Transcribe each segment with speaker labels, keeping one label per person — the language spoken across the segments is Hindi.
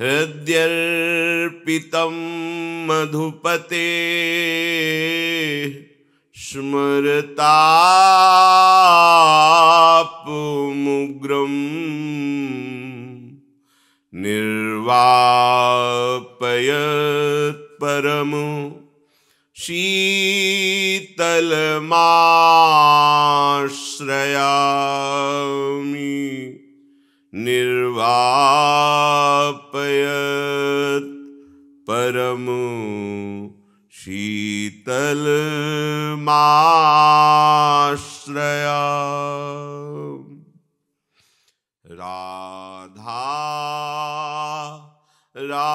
Speaker 1: हृद्यर्पितं मधुपते स्मरतापुमुग्रम्
Speaker 2: निर्वापयत्परमु शीतलमाश्रयामि
Speaker 1: निर्वापयत परम शीतल
Speaker 2: माश्रया राधा रा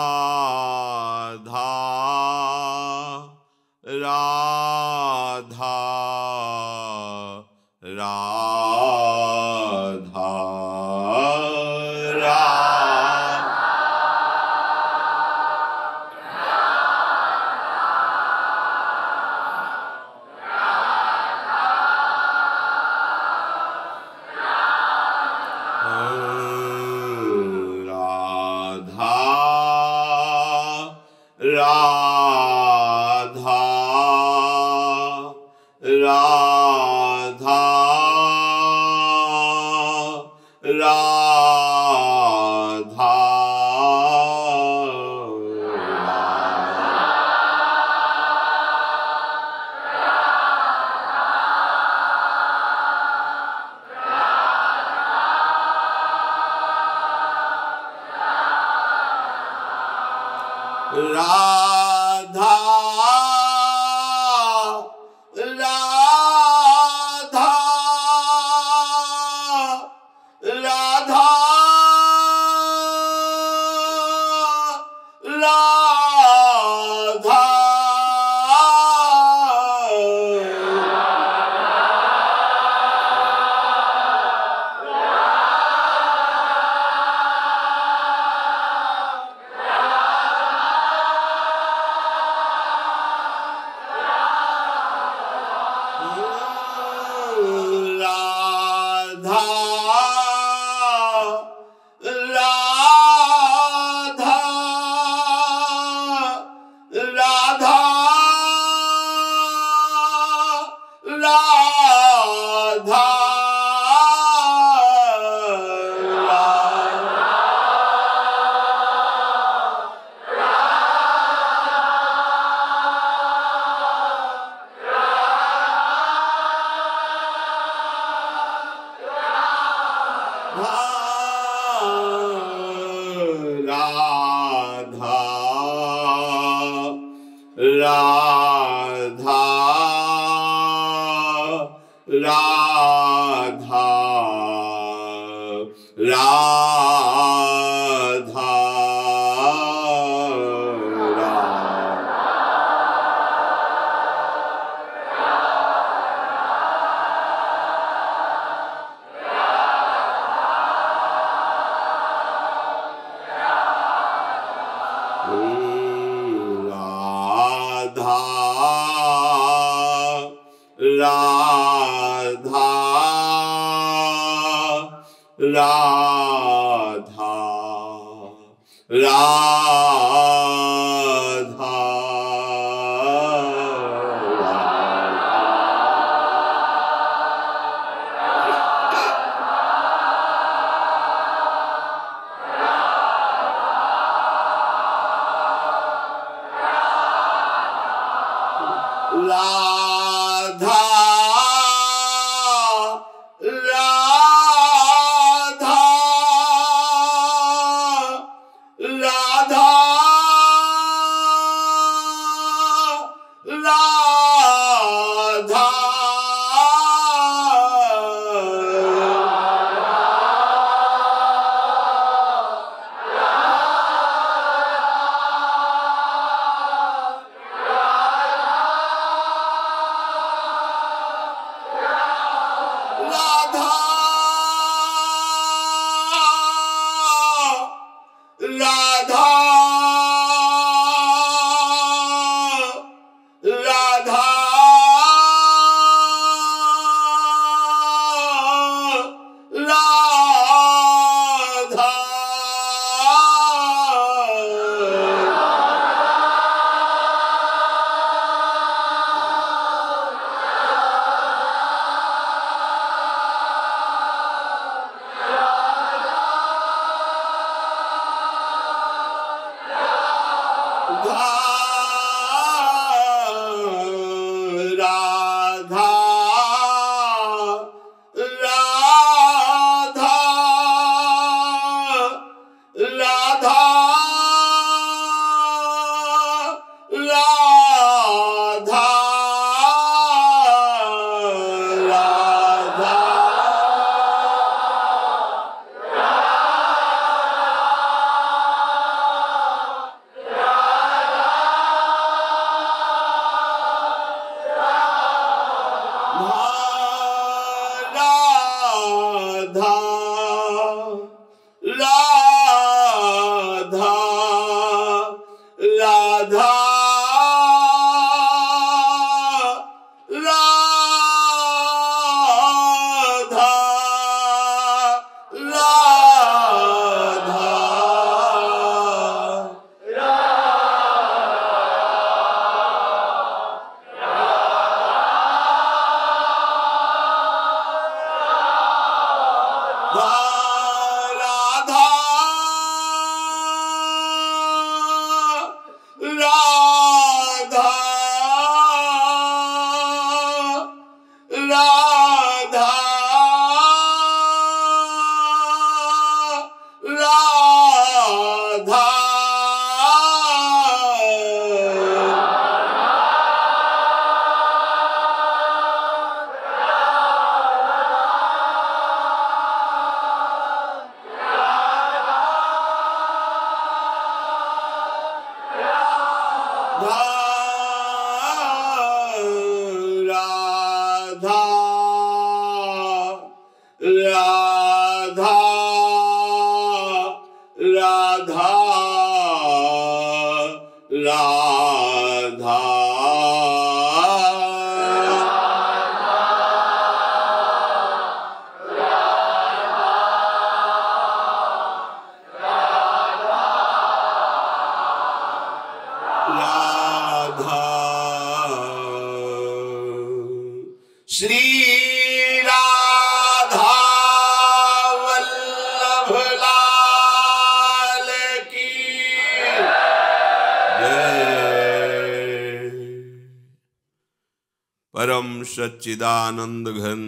Speaker 1: सच्चिदानंद घन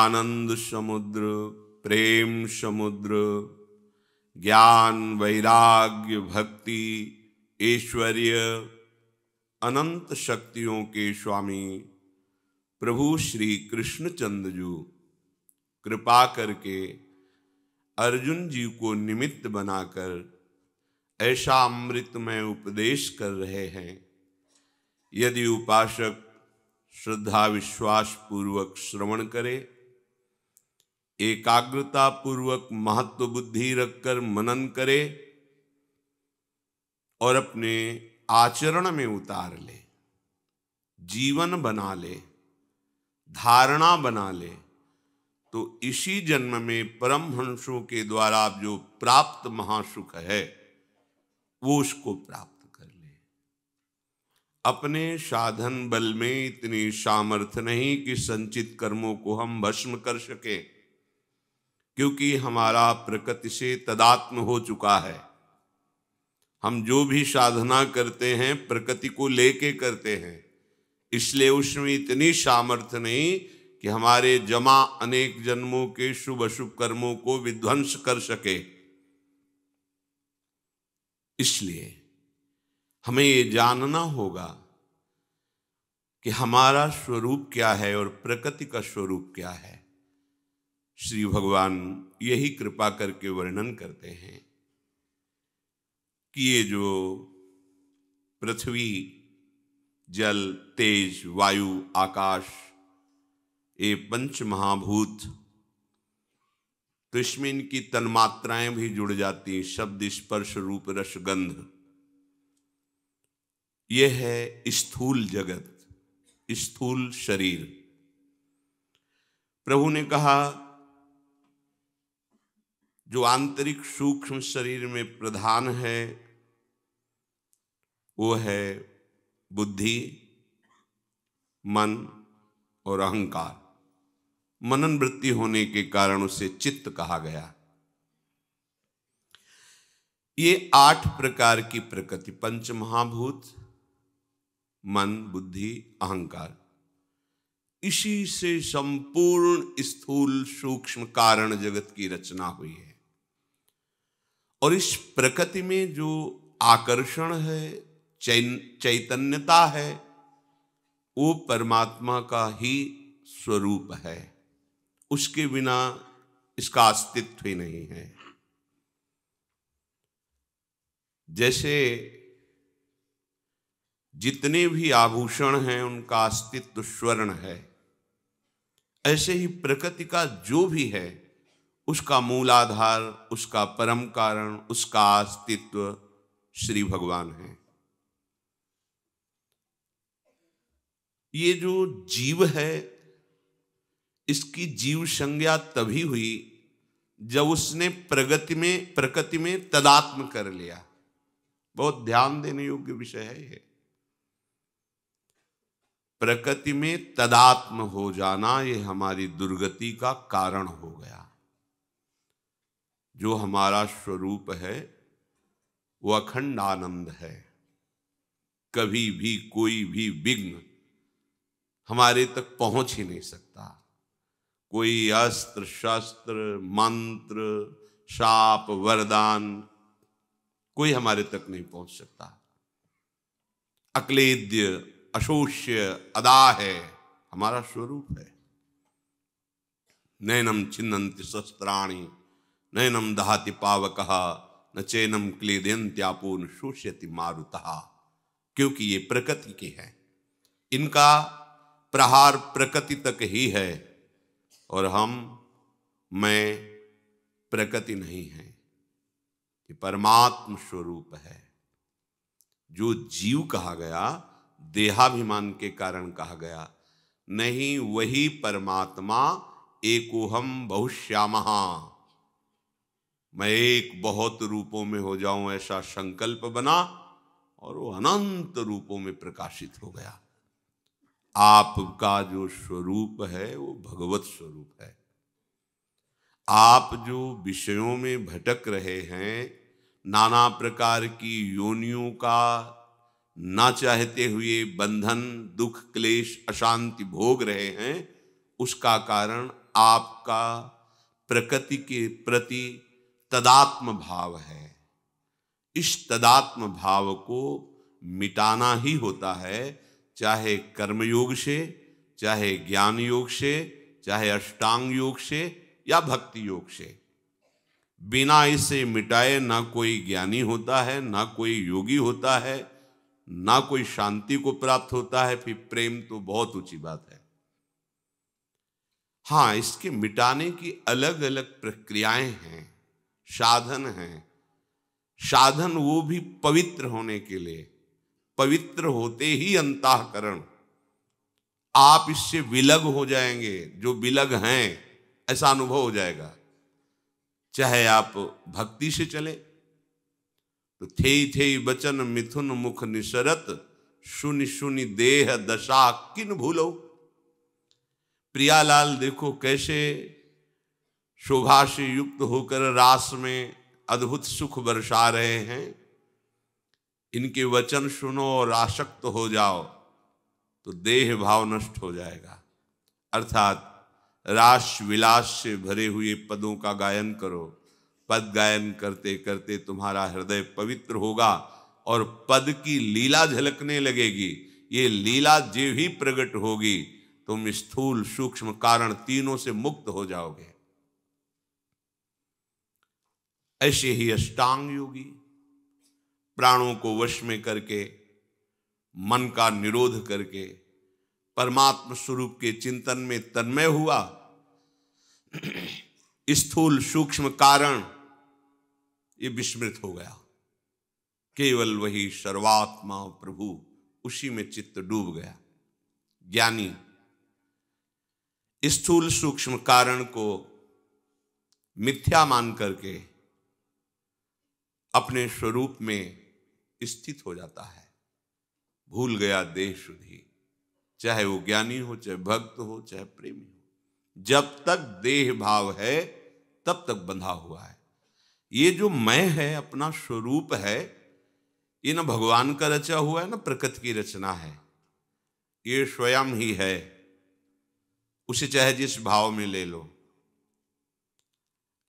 Speaker 1: आनंद समुद्र प्रेम समुद्र ज्ञान वैराग्य भक्ति ऐश्वर्य अनंत शक्तियों के स्वामी प्रभु श्री कृष्णचंद जू कृपा करके अर्जुन जी को निमित्त बनाकर ऐसा अमृत में उपदेश कर रहे हैं यदि उपासक श्रद्धा विश्वास पूर्वक श्रवण करे एकाग्रता पूर्वक महत्व बुद्धि रखकर मनन करे और अपने आचरण में उतार ले जीवन बना ले धारणा बना ले तो इसी जन्म में परम हंसों के द्वारा जो प्राप्त महासुख है वो उसको प्राप्त अपने साधन बल में इतनी सामर्थ्य नहीं कि संचित कर्मों को हम भस्म कर सके क्योंकि हमारा प्रकृति से तदात्म हो चुका है हम जो भी साधना करते हैं प्रकृति को लेके करते हैं इसलिए उसमें इतनी सामर्थ्य नहीं कि हमारे जमा अनेक जन्मों के शुभ अशुभ कर्मों को विध्वंस कर सके इसलिए हमें ये जानना होगा कि हमारा स्वरूप क्या है और प्रकृति का स्वरूप क्या है श्री भगवान यही कृपा करके वर्णन करते हैं कि ये जो पृथ्वी जल तेज वायु आकाश ये पंच महाभूत तो इसमें इनकी तन्मात्राएं भी जुड़ जाती हैं शब्द स्पर्श रूप रसगंध ये है स्थूल जगत स्थूल शरीर प्रभु ने कहा जो आंतरिक सूक्ष्म शरीर में प्रधान है वो है बुद्धि मन और अहंकार मनन वृत्ति होने के कारण उसे चित्त कहा गया ये आठ प्रकार की प्रकृति पंच महाभूत मन बुद्धि अहंकार इसी से संपूर्ण स्थूल सूक्ष्म कारण जगत की रचना हुई है और इस प्रकृति में जो आकर्षण है चैतन्यता है वो परमात्मा का ही स्वरूप है उसके बिना इसका अस्तित्व ही नहीं है जैसे जितने भी आभूषण हैं उनका अस्तित्व स्वर्ण है ऐसे ही प्रकृति का जो भी है उसका मूलाधार उसका परम कारण उसका अस्तित्व श्री भगवान है ये जो जीव है इसकी जीव संज्ञा तभी हुई जब उसने प्रगति में प्रकृति में तदात्म कर लिया बहुत ध्यान देने योग्य विषय है प्रकृति में तदात्म हो जाना ये हमारी दुर्गति का कारण हो गया जो हमारा स्वरूप है वो अखंड आनंद है कभी भी कोई भी विघ्न हमारे तक पहुंच ही नहीं सकता कोई अस्त्र शस्त्र मंत्र शाप वरदान कोई हमारे तक नहीं पहुंच सकता अक्लेद्य अशोष्य अदा है हमारा स्वरूप है नैनम छिन्नति शस्त्राणी नैनम दहाति पावक न चैनम क्लेदयंत्यापूर्ण शोष्यति मारुता क्योंकि ये प्रकृति के हैं इनका प्रहार प्रकृति तक ही है और हम मैं प्रकृति नहीं है ये परमात्म स्वरूप है जो जीव कहा गया देहाभिमान के कारण कहा गया नहीं वही परमात्मा एकोहम बहुश्याम मैं एक बहुत रूपों में हो जाऊं ऐसा संकल्प बना और वो अनंत रूपों में प्रकाशित हो गया आपका जो स्वरूप है वो भगवत स्वरूप है आप जो विषयों में भटक रहे हैं नाना प्रकार की योनियों का ना चाहते हुए बंधन दुख क्लेश अशांति भोग रहे हैं उसका कारण आपका प्रकृति के प्रति तदात्म भाव है इस तदात्म भाव को मिटाना ही होता है चाहे कर्मयोग से चाहे ज्ञान योग से चाहे अष्टांग योग से या भक्ति योग से बिना इसे मिटाए ना कोई ज्ञानी होता है ना कोई योगी होता है ना कोई शांति को प्राप्त होता है फिर प्रेम तो बहुत ऊंची बात है हाँ इसके मिटाने की अलग अलग प्रक्रियाएं हैं साधन हैं साधन वो भी पवित्र होने के लिए पवित्र होते ही अंतकरण आप इससे विलग हो जाएंगे जो विलग हैं ऐसा अनुभव हो जाएगा चाहे आप भक्ति से चले तो थे थे बचन मिथुन मुख निशरत सुनि सुनि देह दशा किन भूलो प्रियालाल देखो कैसे शोभा से युक्त होकर रास में अद्भुत सुख बरसा रहे हैं इनके वचन सुनो और आसक्त हो जाओ तो देह भाव नष्ट हो जाएगा अर्थात रास विलास से भरे हुए पदों का गायन करो पद गायन करते करते तुम्हारा हृदय पवित्र होगा और पद की लीला झलकने लगेगी ये लीला जे ही प्रकट होगी तुम स्थूल सूक्ष्म कारण तीनों से मुक्त हो जाओगे ऐसे ही अष्टांग योगी प्राणों को वश में करके मन का निरोध करके परमात्म स्वरूप के चिंतन में तन्मय हुआ स्थूल सूक्ष्म कारण ये विस्मृत हो गया केवल वही सर्वात्मा प्रभु उसी में चित्त डूब गया ज्ञानी स्थूल सूक्ष्म कारण को मिथ्या मान करके अपने स्वरूप में स्थित हो जाता है भूल गया देह शुद्धि चाहे वो ज्ञानी हो चाहे भक्त हो चाहे प्रेमी हो जब तक देह भाव है तब तक बंधा हुआ है ये जो मैं है अपना स्वरूप है ये ना भगवान का रचा हुआ है ना प्रकृति की रचना है ये स्वयं ही है उसे चाहे जिस भाव में ले लो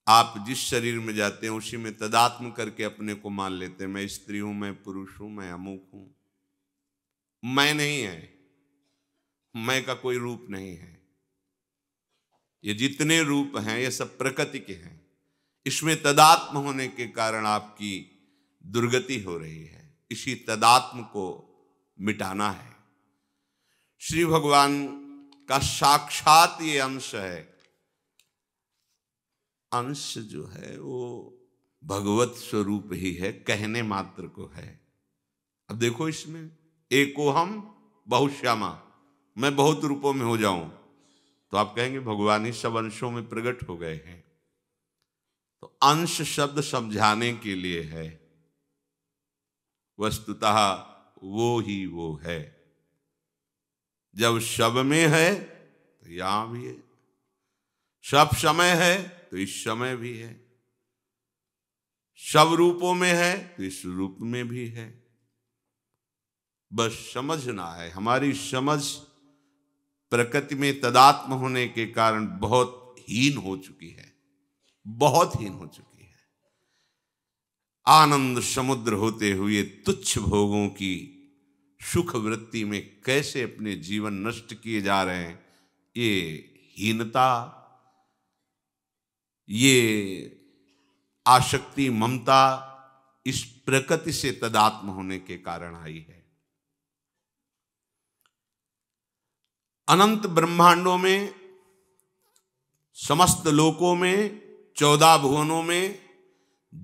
Speaker 1: आप जिस शरीर में जाते हैं उसी में तदात्म करके अपने को मान लेते हैं मैं स्त्री हूं मैं पुरुष हूं मैं अमुक हूं मैं नहीं है मैं का कोई रूप नहीं है ये जितने रूप हैं ये सब प्रकृति के हैं इसमें तदात्म होने के कारण आपकी दुर्गति हो रही है इसी तदात्म को मिटाना है श्री भगवान का साक्षात ये अंश है अंश जो है वो भगवत स्वरूप ही है कहने मात्र को है अब देखो इसमें एको हम बहुश्यामा मैं बहुत रूपों में हो जाऊं तो आप कहेंगे भगवान ही सब अंशों में प्रकट हो गए हैं तो अंश शब्द समझाने के लिए है वस्तुतः वो ही वो है जब शब में है तो यहां भी है शब समय है तो इस समय भी है शब रूपों में है तो इस रूप में भी है बस समझना है हमारी समझ प्रकृति में तदात्म होने के कारण बहुत हीन हो चुकी है बहुत हीन हो चुकी है आनंद समुद्र होते हुए तुच्छ भोगों की सुख वृत्ति में कैसे अपने जीवन नष्ट किए जा रहे हैं ये हीनता ये आशक्ति ममता इस प्रकृति से तदात्म होने के कारण आई है अनंत ब्रह्मांडों में समस्त लोकों में चौदह भुवनों में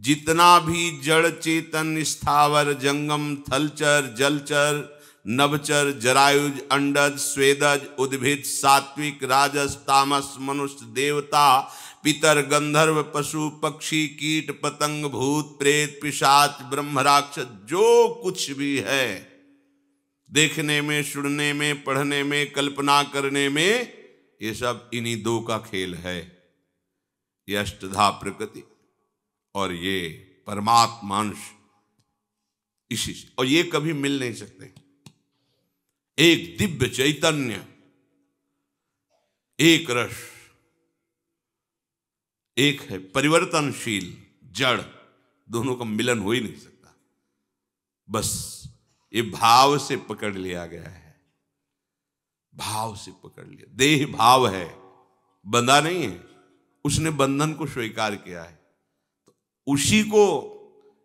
Speaker 1: जितना भी जड़ चेतन स्थावर जंगम थलचर जलचर नवचर जरायुज अंडज स्वेदज उद्भिद सात्विक राजस तामस मनुष्य देवता पितर गंधर्व पशु पक्षी कीट पतंग भूत प्रेत पिशाच ब्रह्मराक्ष जो कुछ भी है देखने में सुनने में पढ़ने में कल्पना करने में ये सब इन्हीं दो का खेल है ये अष्टधा प्रकृति और ये परमात्मांश इसी से और ये कभी मिल नहीं सकते एक दिव्य चैतन्य एक रस एक है परिवर्तनशील जड़ दोनों का मिलन हो ही नहीं सकता बस ये भाव से पकड़ लिया गया है भाव से पकड़ लिया देह भाव है बंधा नहीं है उसने बंधन को स्वीकार किया है तो उसी को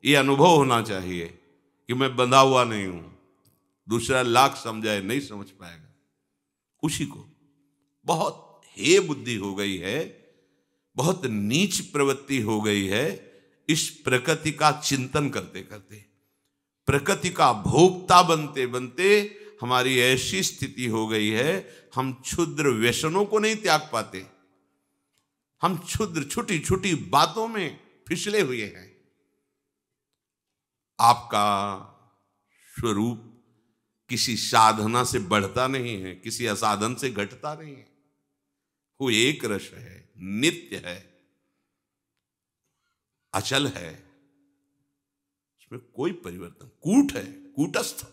Speaker 1: ये अनुभव होना चाहिए कि मैं बंधा हुआ नहीं हूं दूसरा लाख समझाए नहीं समझ पाएगा उसी को बहुत हे बुद्धि हो गई है बहुत नीच प्रवृत्ति हो गई है इस प्रकृति का चिंतन करते करते प्रकृति का भोक्ता बनते बनते हमारी ऐसी स्थिति हो गई है हम क्षुद्र व्यसनों को नहीं त्याग पाते हम क्षुद्र छोटी छोटी बातों में फिसले हुए हैं आपका स्वरूप किसी साधना से बढ़ता नहीं है किसी असाधन से घटता नहीं है वो एक रस है नित्य है अचल है इसमें कोई परिवर्तन कूट है कूटस्थ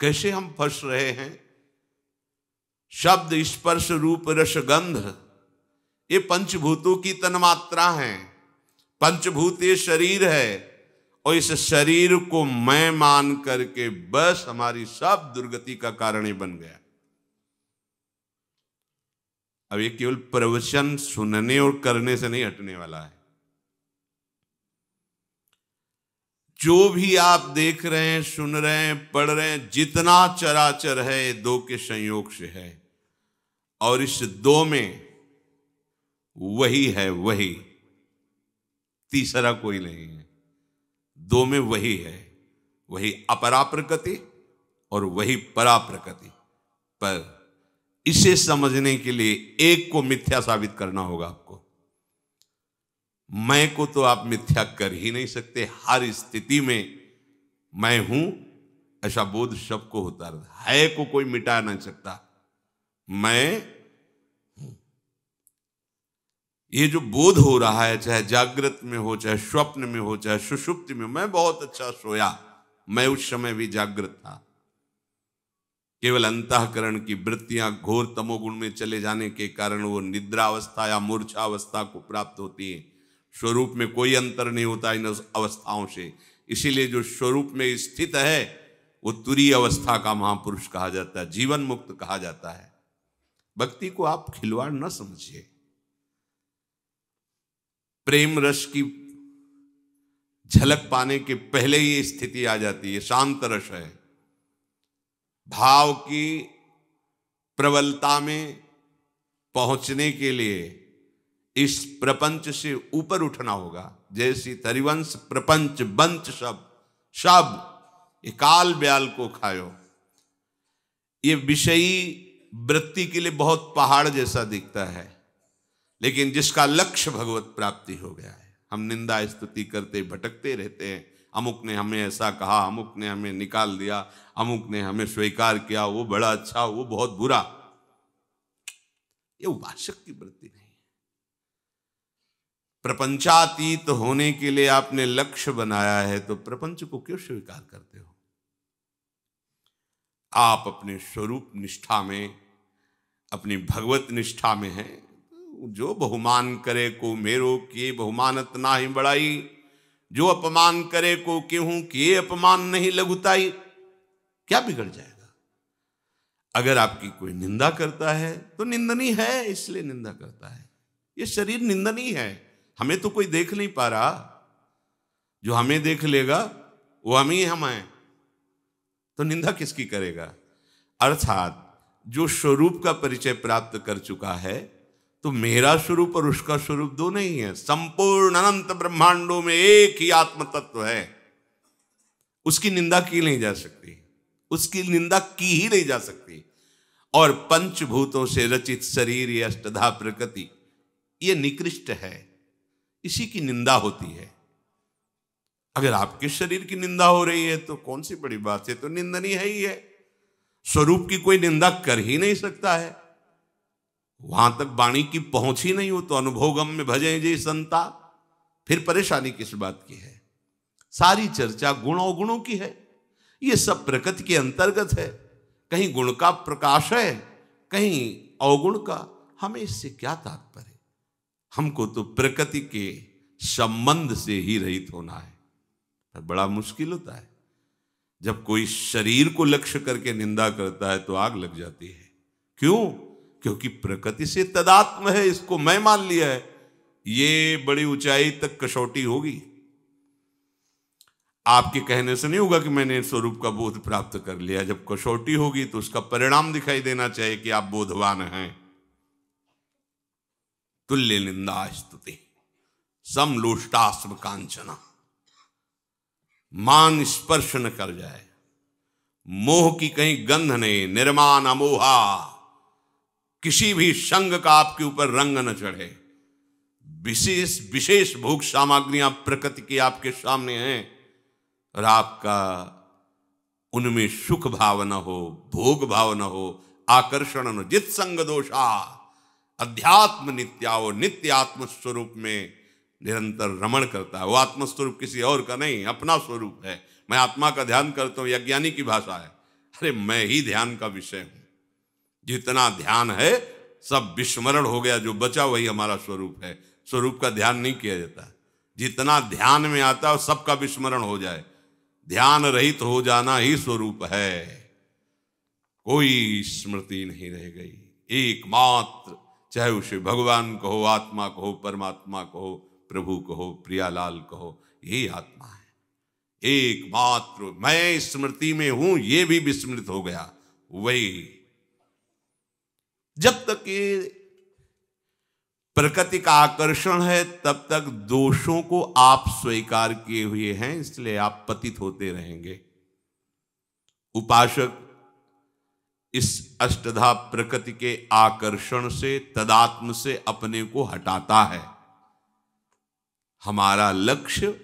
Speaker 1: कैसे हम फंस रहे हैं शब्द स्पर्श रूप रसगंध ये पंचभूतों की तन्मात्रा है पंचभूत ये शरीर है और इस शरीर को मैं मान करके बस हमारी सब दुर्गति का कारण ही बन गया अब ये केवल प्रवचन सुनने और करने से नहीं हटने वाला है जो भी आप देख रहे हैं सुन रहे हैं पढ़ रहे हैं जितना चराचर है दो के संयोग से है और इस दो में वही है वही तीसरा कोई नहीं है दो में वही है वही अपरा प्रकृति और वही परा प्रकृति पर इसे समझने के लिए एक को मिथ्या साबित करना होगा आपको मैं को तो आप मिथ्या कर ही नहीं सकते हर स्थिति में मैं हूं ऐसा बोध सबको होता रहता है को कोई मिटा नहीं सकता मैं ये जो बोध हो रहा है चाहे जागृत में हो चाहे स्वप्न में हो चाहे सुषुप्त में मैं बहुत अच्छा सोया मैं उस समय भी जागृत था केवल अंतकरण की वृत्तियां घोर तमोगुण में चले जाने के कारण वो निद्रावस्था या मूर्छावस्था को प्राप्त होती है स्वरूप में कोई अंतर नहीं होता इन अवस्थाओं से इसीलिए जो स्वरूप में स्थित है वो तुरी अवस्था का महापुरुष कहा जाता है जीवन मुक्त कहा जाता है भक्ति को आप खिलवाड़ न समझिए प्रेम रस की झलक पाने के पहले ही स्थिति आ जाती है शांत रस है भाव की प्रबलता में पहुंचने के लिए इस प्रपंच से ऊपर उठना होगा जैसी तरिवंश प्रपंच बंच सब सब काल ब्याल को खायो ये विषयी वृत्ति के लिए बहुत पहाड़ जैसा दिखता है लेकिन जिसका लक्ष्य भगवत प्राप्ति हो गया है हम निंदा स्तुति करते भटकते रहते हैं अमुक ने हमें ऐसा कहा अमुक ने हमें निकाल दिया अमुक ने हमें स्वीकार किया वो बड़ा अच्छा वो बहुत बुरा ये उपासक की वृत्ति नहीं प्रपंचातीत होने के लिए आपने लक्ष्य बनाया है तो प्रपंच को क्यों स्वीकार करते हो आप अपने स्वरूप निष्ठा में अपनी भगवत निष्ठा में हैं जो बहुमान करे को मेरो के बहुमानत ना ही बड़ाई जो अपमान करे को क्यों किए अपमान नहीं लघुताई क्या बिगड़ जाएगा अगर आपकी कोई निंदा करता है तो निंदनी है इसलिए निंदा करता है ये शरीर निंदनी है हमें तो कोई देख नहीं पा रहा जो हमें देख लेगा वो हम ही हम हैं तो निंदा किसकी करेगा अर्थात जो स्वरूप का परिचय प्राप्त कर चुका है तो मेरा स्वरूप और उसका स्वरूप दो नहीं है संपूर्ण अनंत ब्रह्मांडों में एक ही आत्म तत्व है उसकी निंदा की नहीं जा सकती उसकी निंदा की ही नहीं जा सकती और पंचभूतों से रचित शरीर या अष्टधा प्रकृति ये निकृष्ट है इसी की निंदा होती है अगर आपके शरीर की निंदा हो रही है तो कौन सी बड़ी बात है तो निंदनीय है ही है स्वरूप की कोई निंदा कर ही नहीं सकता है वहां तक वाणी की पहुंच ही नहीं हो तो गम में भजे जे संता फिर परेशानी किस बात की है सारी चर्चा गुण और गुणों की है ये सब प्रकृति के अंतर्गत है कहीं गुण का प्रकाश है कहीं अवगुण का हमें इससे क्या तात्पर्य हमको तो प्रकृति के संबंध से ही रहित होना है पर बड़ा मुश्किल होता है जब कोई शरीर को लक्ष्य करके निंदा करता है तो आग लग जाती है क्यों क्योंकि प्रकृति से तदात्म है इसको मैं मान लिया है ये बड़ी ऊंचाई तक कसौटी होगी आपके कहने से नहीं होगा कि मैंने स्वरूप का बोध प्राप्त कर लिया जब कसौटी होगी तो उसका परिणाम दिखाई देना चाहिए कि आप बोधवान हैं तुल्य निंदा स्तुति समलोष्टास्म कांचना मान स्पर्श न कर जाए मोह की कहीं गंध नहीं निर्माण अमोहा किसी भी संग का आपके ऊपर रंग न चढ़े विशेष विशेष भोग सामग्रियां प्रकृति की आपके सामने हैं और आपका उनमें सुख भाव न हो भोग भाव न हो आकर्षण न जित संग दोषा अध्यात्म नित्याओ नित्य आत्म स्वरूप में निरंतर रमण करता है वो आत्म स्वरूप किसी और का नहीं अपना स्वरूप है मैं आत्मा का ध्यान करता हूं यज्ञानी की भाषा है अरे मैं ही ध्यान का विषय हूं जितना ध्यान है सब विस्मरण हो गया जो बचा वही हमारा स्वरूप है स्वरूप का ध्यान नहीं किया जाता जितना ध्यान में आता है सबका विस्मरण हो जाए ध्यान रहित हो जाना ही स्वरूप है कोई स्मृति नहीं रह गई एकमात्र चाहे उसे भगवान कहो आत्मा कहो परमात्मा कहो प्रभु कहो प्रियालाल कहो यही आत्मा है एकमात्र मैं स्मृति में हूं ये भी विस्मृत हो गया वही जब तक ये प्रकृति का आकर्षण है तब तक दोषों को आप स्वीकार किए हुए हैं इसलिए आप पतित होते रहेंगे उपासक इस अष्टधा प्रकृति के आकर्षण से तदात्म से अपने को हटाता है हमारा लक्ष्य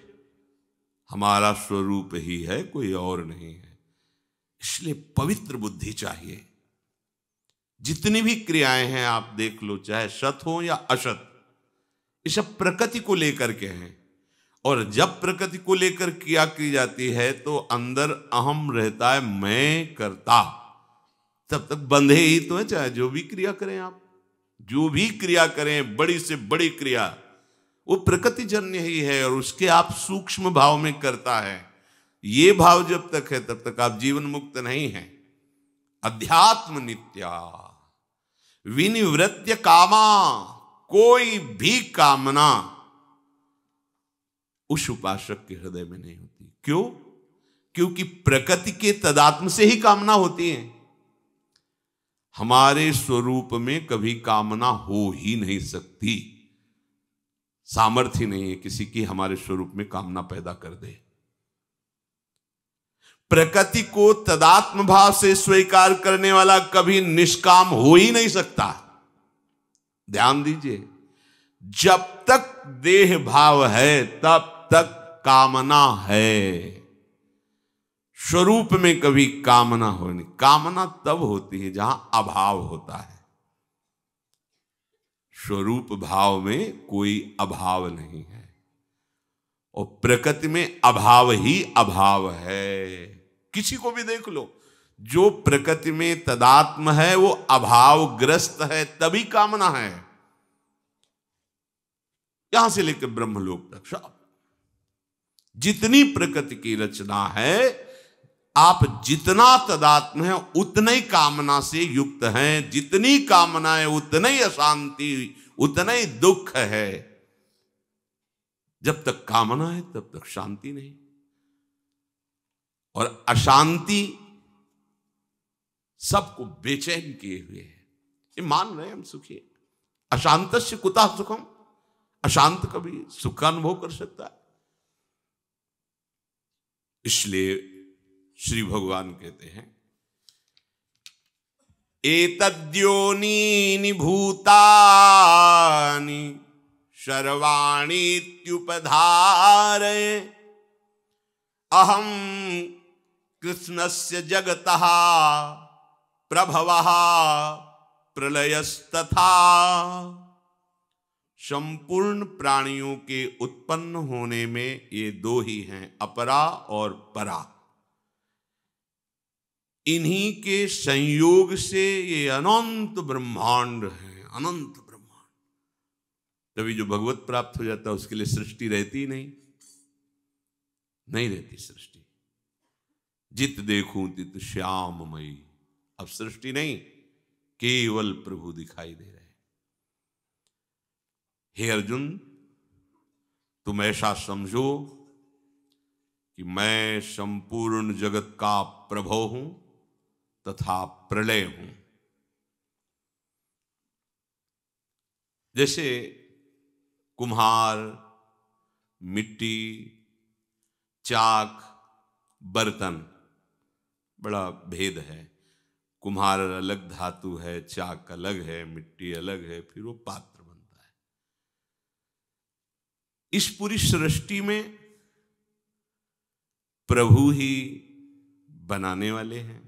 Speaker 1: हमारा स्वरूप ही है कोई और नहीं है इसलिए पवित्र बुद्धि चाहिए जितनी भी क्रियाएं हैं आप देख लो चाहे सत हो या असत ये सब प्रकृति को लेकर के हैं और जब प्रकृति को लेकर क्रिया की जाती है तो अंदर अहम रहता है मैं करता तब तक बंधे ही तो है चाहे जो भी क्रिया करें आप जो भी क्रिया करें बड़ी से बड़ी क्रिया वो प्रकृतिजन्य ही है और उसके आप सूक्ष्म भाव में करता है ये भाव जब तक है तब तक आप जीवन मुक्त नहीं है अध्यात्म नित्या विनिवृत्य कामा कोई भी कामना उस उपासक के हृदय में नहीं होती क्यों क्योंकि प्रकृति के तदात्म से ही कामना होती है हमारे स्वरूप में कभी कामना हो ही नहीं सकती सामर्थ्य नहीं है किसी की हमारे स्वरूप में कामना पैदा कर दे प्रकृति को तदात्म भाव से स्वीकार करने वाला कभी निष्काम हो ही नहीं सकता ध्यान दीजिए जब तक देह भाव है तब तक कामना है स्वरूप में कभी कामना हो नहीं कामना तब होती है जहां अभाव होता है स्वरूप भाव में कोई अभाव नहीं है और प्रकृति में अभाव ही अभाव है किसी को भी देख लो जो प्रकृति में तदात्म है वो अभावग्रस्त है तभी कामना है यहां से लेकर ब्रह्मलोक तक सब जितनी प्रकृति की रचना है आप जितना तदात्म है उतने ही कामना से युक्त हैं जितनी है उतने ही अशांति उतना ही दुख है जब तक कामना है तब तक शांति नहीं और अशांति सबको बेचैन किए हुए है ये मान रहे हम सुखी है अशांत से कुता सुखम अशांत कभी सुख का अनुभव कर सकता है इसलिए श्री भगवान कहते हैं एतद्योनी भूतानि सर्वाणीत्युपधारय अहम कृष्णस्य जगतः प्रभवः प्रलयस्तथा संपूर्ण प्राणियों के उत्पन्न होने में ये दो ही हैं अपरा और परा इन्हीं के संयोग से ये अनंत ब्रह्मांड है अनंत ब्रह्मांड तभी जो भगवत प्राप्त हो जाता है उसके लिए सृष्टि रहती नहीं नहीं रहती सृष्टि जित देखूं तित मई अब सृष्टि नहीं केवल प्रभु दिखाई दे रहे हे अर्जुन तुम ऐसा समझो कि मैं संपूर्ण जगत का प्रभव हूं तथा प्रलय हूं जैसे कुम्हार मिट्टी चाक बर्तन बड़ा भेद है कुम्हार अलग धातु है चाक अलग है मिट्टी अलग है फिर वो पात्र बनता है इस पूरी सृष्टि में प्रभु ही बनाने वाले हैं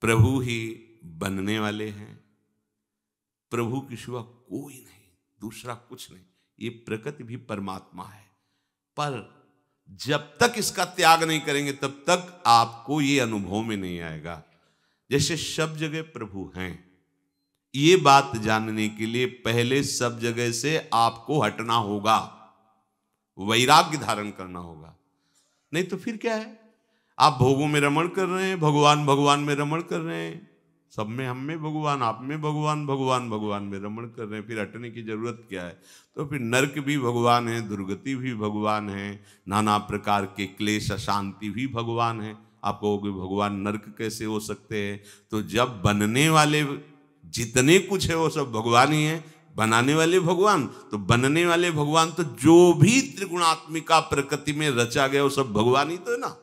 Speaker 1: प्रभु ही बनने वाले हैं प्रभु की शिवा कोई नहीं दूसरा कुछ नहीं ये प्रकृति भी परमात्मा है पर जब तक इसका त्याग नहीं करेंगे तब तक आपको ये अनुभव में नहीं आएगा जैसे सब जगह प्रभु हैं ये बात जानने के लिए पहले सब जगह से आपको हटना होगा वैराग्य धारण करना होगा नहीं तो फिर क्या है आप भोगों में रमण कर रहे हैं भगवान भगवान में रमण कर रहे हैं सब में हम में भगवान आप में भगवान भगवान भगवान में रमण कर रहे हैं फिर हटने की जरूरत क्या है तो फिर नरक भी भगवान है दुर्गति भी भगवान है नाना प्रकार के क्लेश अशांति भी भगवान है आप कहोगे भगवान नरक कैसे हो सकते हैं तो जब बनने वाले जितने कुछ है वो सब भगवान ही है बनाने वाले भगवान तो बनने वाले भगवान तो जो भी त्रिगुणात्मिका प्रकृति में रचा गया वो सब भगवान ही तो है ना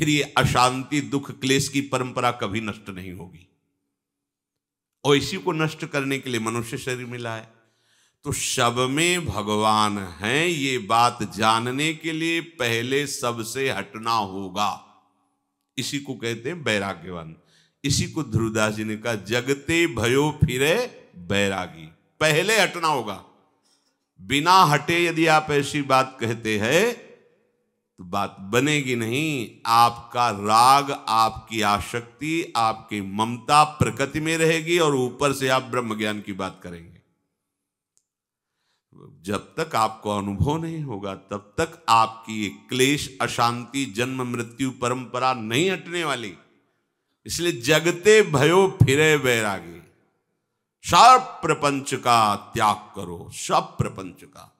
Speaker 1: फिर ये अशांति दुख क्लेश की परंपरा कभी नष्ट नहीं होगी और इसी को नष्ट करने के लिए मनुष्य शरीर मिला है तो शब में भगवान हैं ये बात जानने के लिए पहले सबसे हटना होगा इसी को कहते हैं बैराग्यवान इसी को ध्रुवदास जी ने कहा जगते भयो फिरे बैरागी पहले हटना होगा बिना हटे यदि आप ऐसी बात कहते हैं तो बात बनेगी नहीं आपका राग आपकी आशक्ति आपकी ममता प्रकृति में रहेगी और ऊपर से आप ब्रह्म ज्ञान की बात करेंगे जब तक आपको अनुभव नहीं होगा तब तक आपकी क्लेश अशांति जन्म मृत्यु परंपरा नहीं हटने वाली इसलिए जगते भयो फिरे वैरागी सब प्रपंच का त्याग करो सब प्रपंच का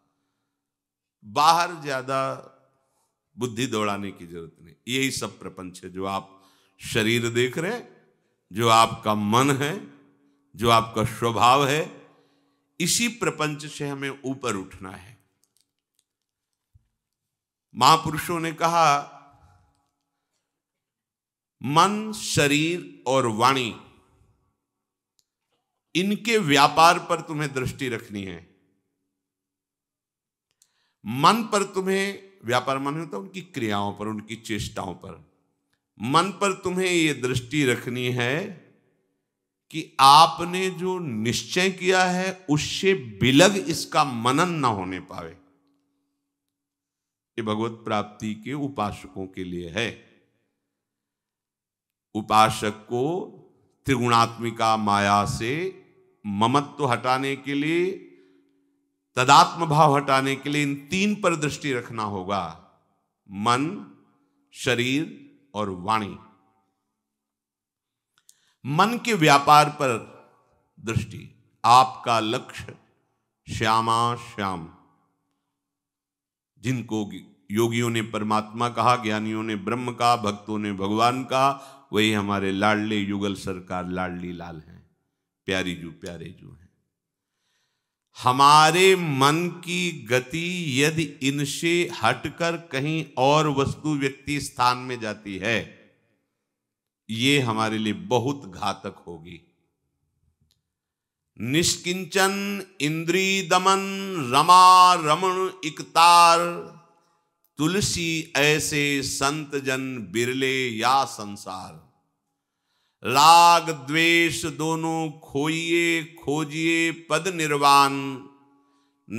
Speaker 1: बाहर ज्यादा बुद्धि दौड़ाने की जरूरत नहीं यही सब प्रपंच है जो आप शरीर देख रहे हैं जो आपका मन है जो आपका स्वभाव है इसी प्रपंच से हमें ऊपर उठना है महापुरुषों ने कहा मन शरीर और वाणी इनके व्यापार पर तुम्हें दृष्टि रखनी है मन पर तुम्हें व्यापार मन होता है उनकी क्रियाओं पर उनकी चेष्टाओं पर मन पर तुम्हें ये दृष्टि रखनी है कि आपने जो निश्चय किया है उससे बिलग इसका मनन ना होने पावे ये भगवत प्राप्ति के उपासकों के लिए है उपासक को त्रिगुणात्मिका माया से ममत्व हटाने के लिए तदात्म भाव हटाने के लिए इन तीन पर दृष्टि रखना होगा मन शरीर और वाणी मन के व्यापार पर दृष्टि आपका लक्ष्य श्यामा श्याम जिनको योगियों ने परमात्मा कहा ज्ञानियों ने ब्रह्म कहा भक्तों ने भगवान कहा वही हमारे लाडले युगल सरकार लाडली लाल हैं प्यारी जू प्यारे जू हैं हमारे मन की गति यदि इनसे हटकर कहीं और वस्तु व्यक्ति स्थान में जाती है ये हमारे लिए बहुत घातक होगी निष्किंचन इंद्री दमन रमा रमण इकतार तुलसी ऐसे संत जन बिरले या संसार राग द्वेष दोनों खोइए खोजिए पद निर्वाण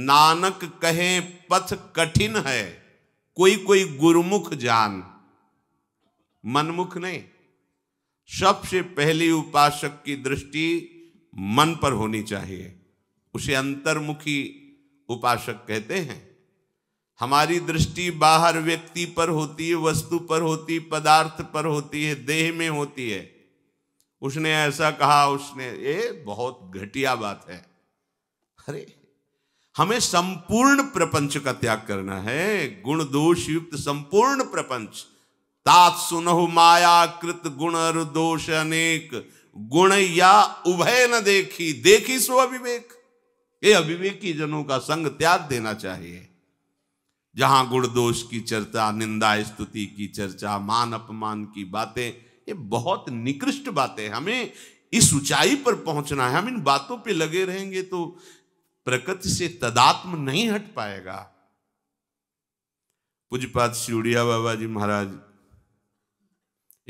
Speaker 1: नानक कहे पथ कठिन है कोई कोई गुरुमुख जान मनमुख नहीं सबसे पहली उपासक की दृष्टि मन पर होनी चाहिए उसे अंतर्मुखी उपासक कहते हैं हमारी दृष्टि बाहर व्यक्ति पर होती है वस्तु पर होती पदार्थ पर होती है देह में होती है उसने ऐसा कहा उसने ये बहुत घटिया बात है अरे हमें संपूर्ण प्रपंच का त्याग करना है गुण दोष युक्त संपूर्ण प्रपंच तात सुनहु माया कृत गुण दोष अनेक गुण या उभय न देखी देखी सो अविवेक ये अविवेकी जनों का संग त्याग देना चाहिए जहां गुण दोष की चर्चा निंदा स्तुति की चर्चा मान अपमान की बातें ये बहुत निकृष्ट बातें हमें इस ऊंचाई पर पहुंचना है हम इन बातों पे लगे रहेंगे तो प्रकृति से तदात्म नहीं हट पाएगा पूजपात सीढ़िया बाबा जी महाराज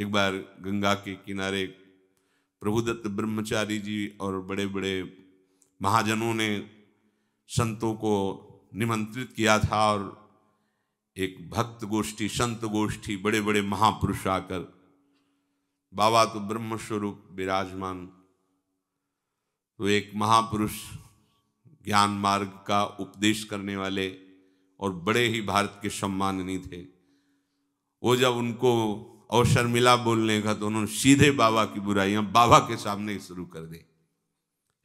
Speaker 1: एक बार गंगा के किनारे प्रभुदत्त ब्रह्मचारी जी और बड़े बड़े महाजनों ने संतों को निमंत्रित किया था और एक भक्त गोष्ठी संत गोष्ठी बड़े बड़े महापुरुष आकर बाबा तो ब्रह्म स्वरूप विराजमान तो एक महापुरुष ज्ञान मार्ग का उपदेश करने वाले और बड़े ही भारत के सम्माननीय थे वो जब उनको अवसर मिला बोलने का तो उन्होंने सीधे बाबा की बुराइयां बाबा के सामने ही शुरू कर दी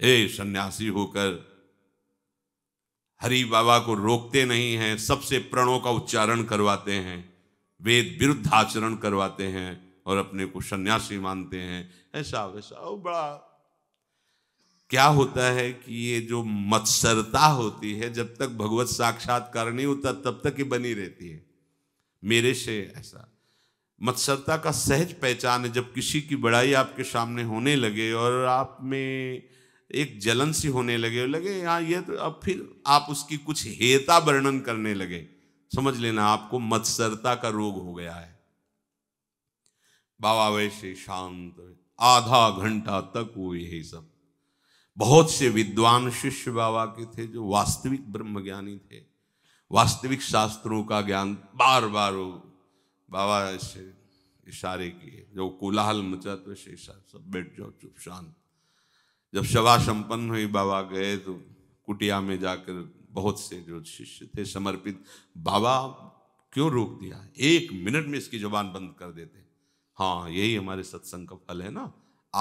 Speaker 1: हे सन्यासी होकर हरि बाबा को रोकते नहीं हैं सबसे प्रणों का उच्चारण करवाते हैं वेद विरुद्ध आचरण करवाते हैं और अपने को सन्यासी मानते हैं ऐसा वैसा और बड़ा क्या होता है कि ये जो मत्सरता होती है जब तक भगवत साक्षात्कार नहीं होता तब तक ये बनी रहती है मेरे से ऐसा मत्सरता का सहज पहचान है जब किसी की बड़ाई आपके सामने होने लगे और आप में एक जलन सी होने लगे लगे यहाँ ये तो अब फिर आप उसकी कुछ हेता वर्णन करने लगे समझ लेना आपको मत्सरता का रोग हो गया है बाबा वैसे शांत आधा घंटा तक वो यही सब बहुत से विद्वान शिष्य बाबा के थे जो वास्तविक ब्रह्मज्ञानी थे वास्तविक शास्त्रों का ज्ञान बार बार बाबा ऐसे इशारे किए जो कोलाहल मचा तो ऐसे सब बैठ जाओ चुप शांत जब सभा संपन्न हुई बाबा गए तो कुटिया में जाकर बहुत से जो शिष्य थे समर्पित बाबा क्यों रोक दिया एक मिनट में इसकी जुबान बंद कर देते हाँ यही हमारे सत्संग का फल है ना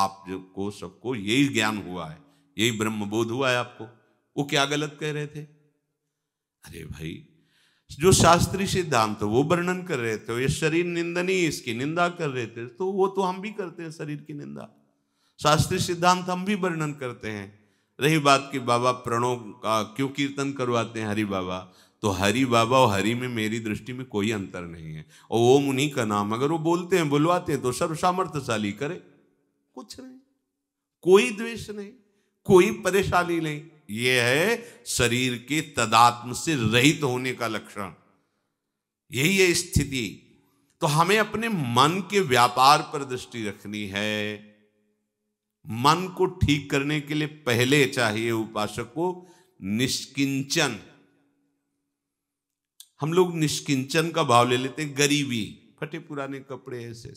Speaker 1: आप जो को सबको यही ज्ञान हुआ है यही ब्रह्मबोध हुआ है आपको वो क्या गलत कह रहे थे अरे भाई जो शास्त्रीय सिद्धांत तो वो वर्णन कर रहे थे ये शरीर निंदनी इसकी निंदा कर रहे थे तो वो तो हम भी करते हैं शरीर की निंदा शास्त्रीय सिद्धांत हम भी वर्णन करते हैं रही बात की बाबा प्रणो का क्यों कीर्तन करवाते हैं हरि बाबा तो हरि बाबा और हरि में मेरी दृष्टि में कोई अंतर नहीं है और ओम उन्हीं का नाम अगर वो बोलते हैं बुलवाते हैं तो सर्व सामर्थ्यशाली करे कुछ नहीं कोई द्वेष नहीं कोई परेशानी नहीं ये है शरीर के तदात्म से रहित होने का लक्षण यही है स्थिति तो हमें अपने मन के व्यापार पर दृष्टि रखनी है मन को ठीक करने के लिए पहले चाहिए उपासक को निष्किंचन हम लोग निष्किंचन का भाव ले लेते हैं गरीबी फटे पुराने कपड़े ऐसे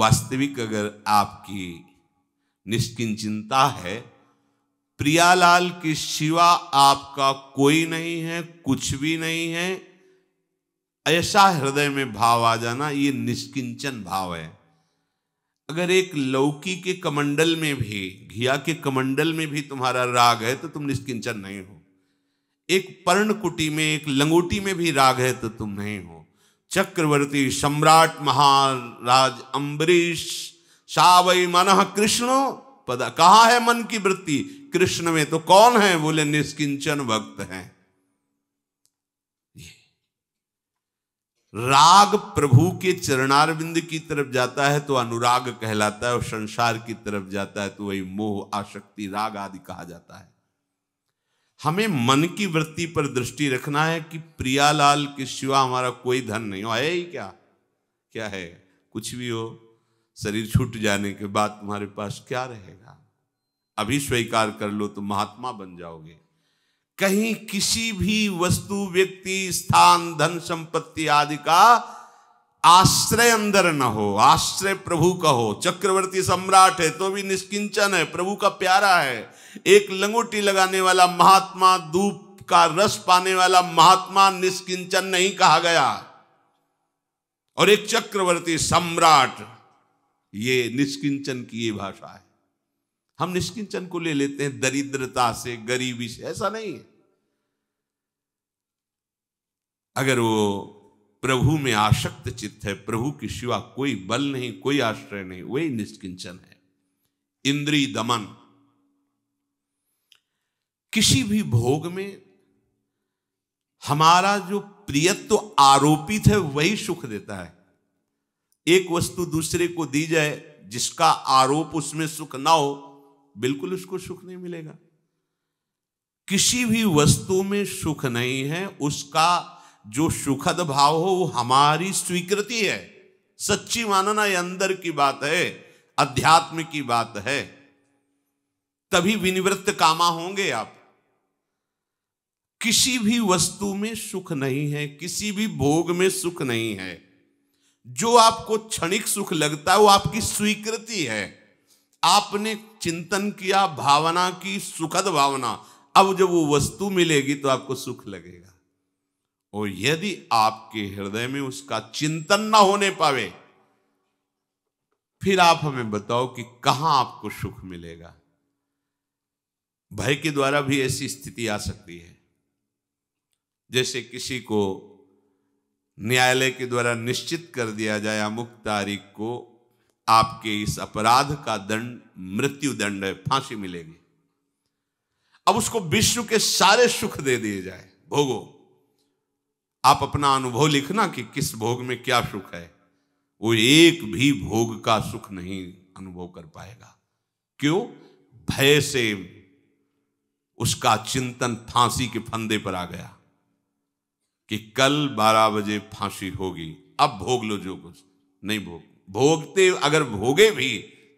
Speaker 1: वास्तविक अगर आपकी निष्किंचनता है प्रियालाल के शिवा आपका कोई नहीं है कुछ भी नहीं है ऐसा हृदय में भाव आ जाना ये निष्किंचन भाव है अगर एक लौकी के कमंडल में भी घिया के कमंडल में भी तुम्हारा राग है तो तुम निष्किंचन नहीं हो एक पर्णकुटी में एक लंगोटी में भी राग है तो तुम नहीं हो चक्रवर्ती सम्राट महाराज अम्बरीश सावई मन कृष्णो पदा कहा है मन की वृत्ति कृष्ण में तो कौन है बोले निष्किंचन भक्त है राग प्रभु के चरणारविंद की तरफ जाता है तो अनुराग कहलाता है और संसार की तरफ जाता है तो वही मोह आशक्ति राग आदि कहा जाता है हमें मन की वृत्ति पर दृष्टि रखना है कि प्रियालाल के सिवा हमारा कोई धन नहीं हो आया ही क्या क्या है कुछ भी हो शरीर छूट जाने के बाद तुम्हारे पास क्या रहेगा अभी स्वीकार कर लो तो महात्मा बन जाओगे कहीं किसी भी वस्तु व्यक्ति स्थान धन संपत्ति आदि का आश्रय अंदर न हो आश्रय प्रभु का हो चक्रवर्ती सम्राट है तो भी निष्किंचन है प्रभु का प्यारा है एक लंगोटी लगाने वाला महात्मा धूप का रस पाने वाला महात्मा निष्किंचन नहीं कहा गया और एक चक्रवर्ती सम्राट ये निष्किंचन की ये भाषा है हम निष्किंचन को ले लेते हैं दरिद्रता से गरीबी से ऐसा नहीं है अगर वो प्रभु में आसक्त चित्त है प्रभु की शिवा कोई बल नहीं कोई आश्रय नहीं वही निष्किंचन है इंद्री दमन किसी भी भोग में हमारा जो प्रियत्व तो आरोपित है वही सुख देता है एक वस्तु दूसरे को दी जाए जिसका आरोप उसमें सुख ना हो बिल्कुल उसको सुख नहीं मिलेगा किसी भी वस्तु में सुख नहीं है उसका जो सुखद भाव हो वो हमारी स्वीकृति है सच्ची मानना ये अंदर की बात है अध्यात्म की बात है तभी विनिवृत्त कामा होंगे आप किसी भी वस्तु में सुख नहीं है किसी भी भोग में सुख नहीं है जो आपको क्षणिक सुख लगता है वो आपकी स्वीकृति है आपने चिंतन किया भावना की सुखद भावना अब जब वो वस्तु मिलेगी तो आपको सुख लगेगा और यदि आपके हृदय में उसका चिंतन ना होने पावे फिर आप हमें बताओ कि कहां आपको सुख मिलेगा भय के द्वारा भी ऐसी स्थिति आ सकती है जैसे किसी को न्यायालय के द्वारा निश्चित कर दिया जाए अमुक तारीख को आपके इस अपराध का दंड मृत्यु दंड है फांसी मिलेगी अब उसको विश्व के सारे सुख दे दिए जाए भोगो आप अपना अनुभव लिखना कि किस भोग में क्या सुख है वो एक भी भोग का सुख नहीं अनुभव कर पाएगा क्यों भय से उसका चिंतन फांसी के फंदे पर आ गया कि कल 12 बजे फांसी होगी अब भोग लो जो कुछ नहीं भोग भोगते अगर भोगे भी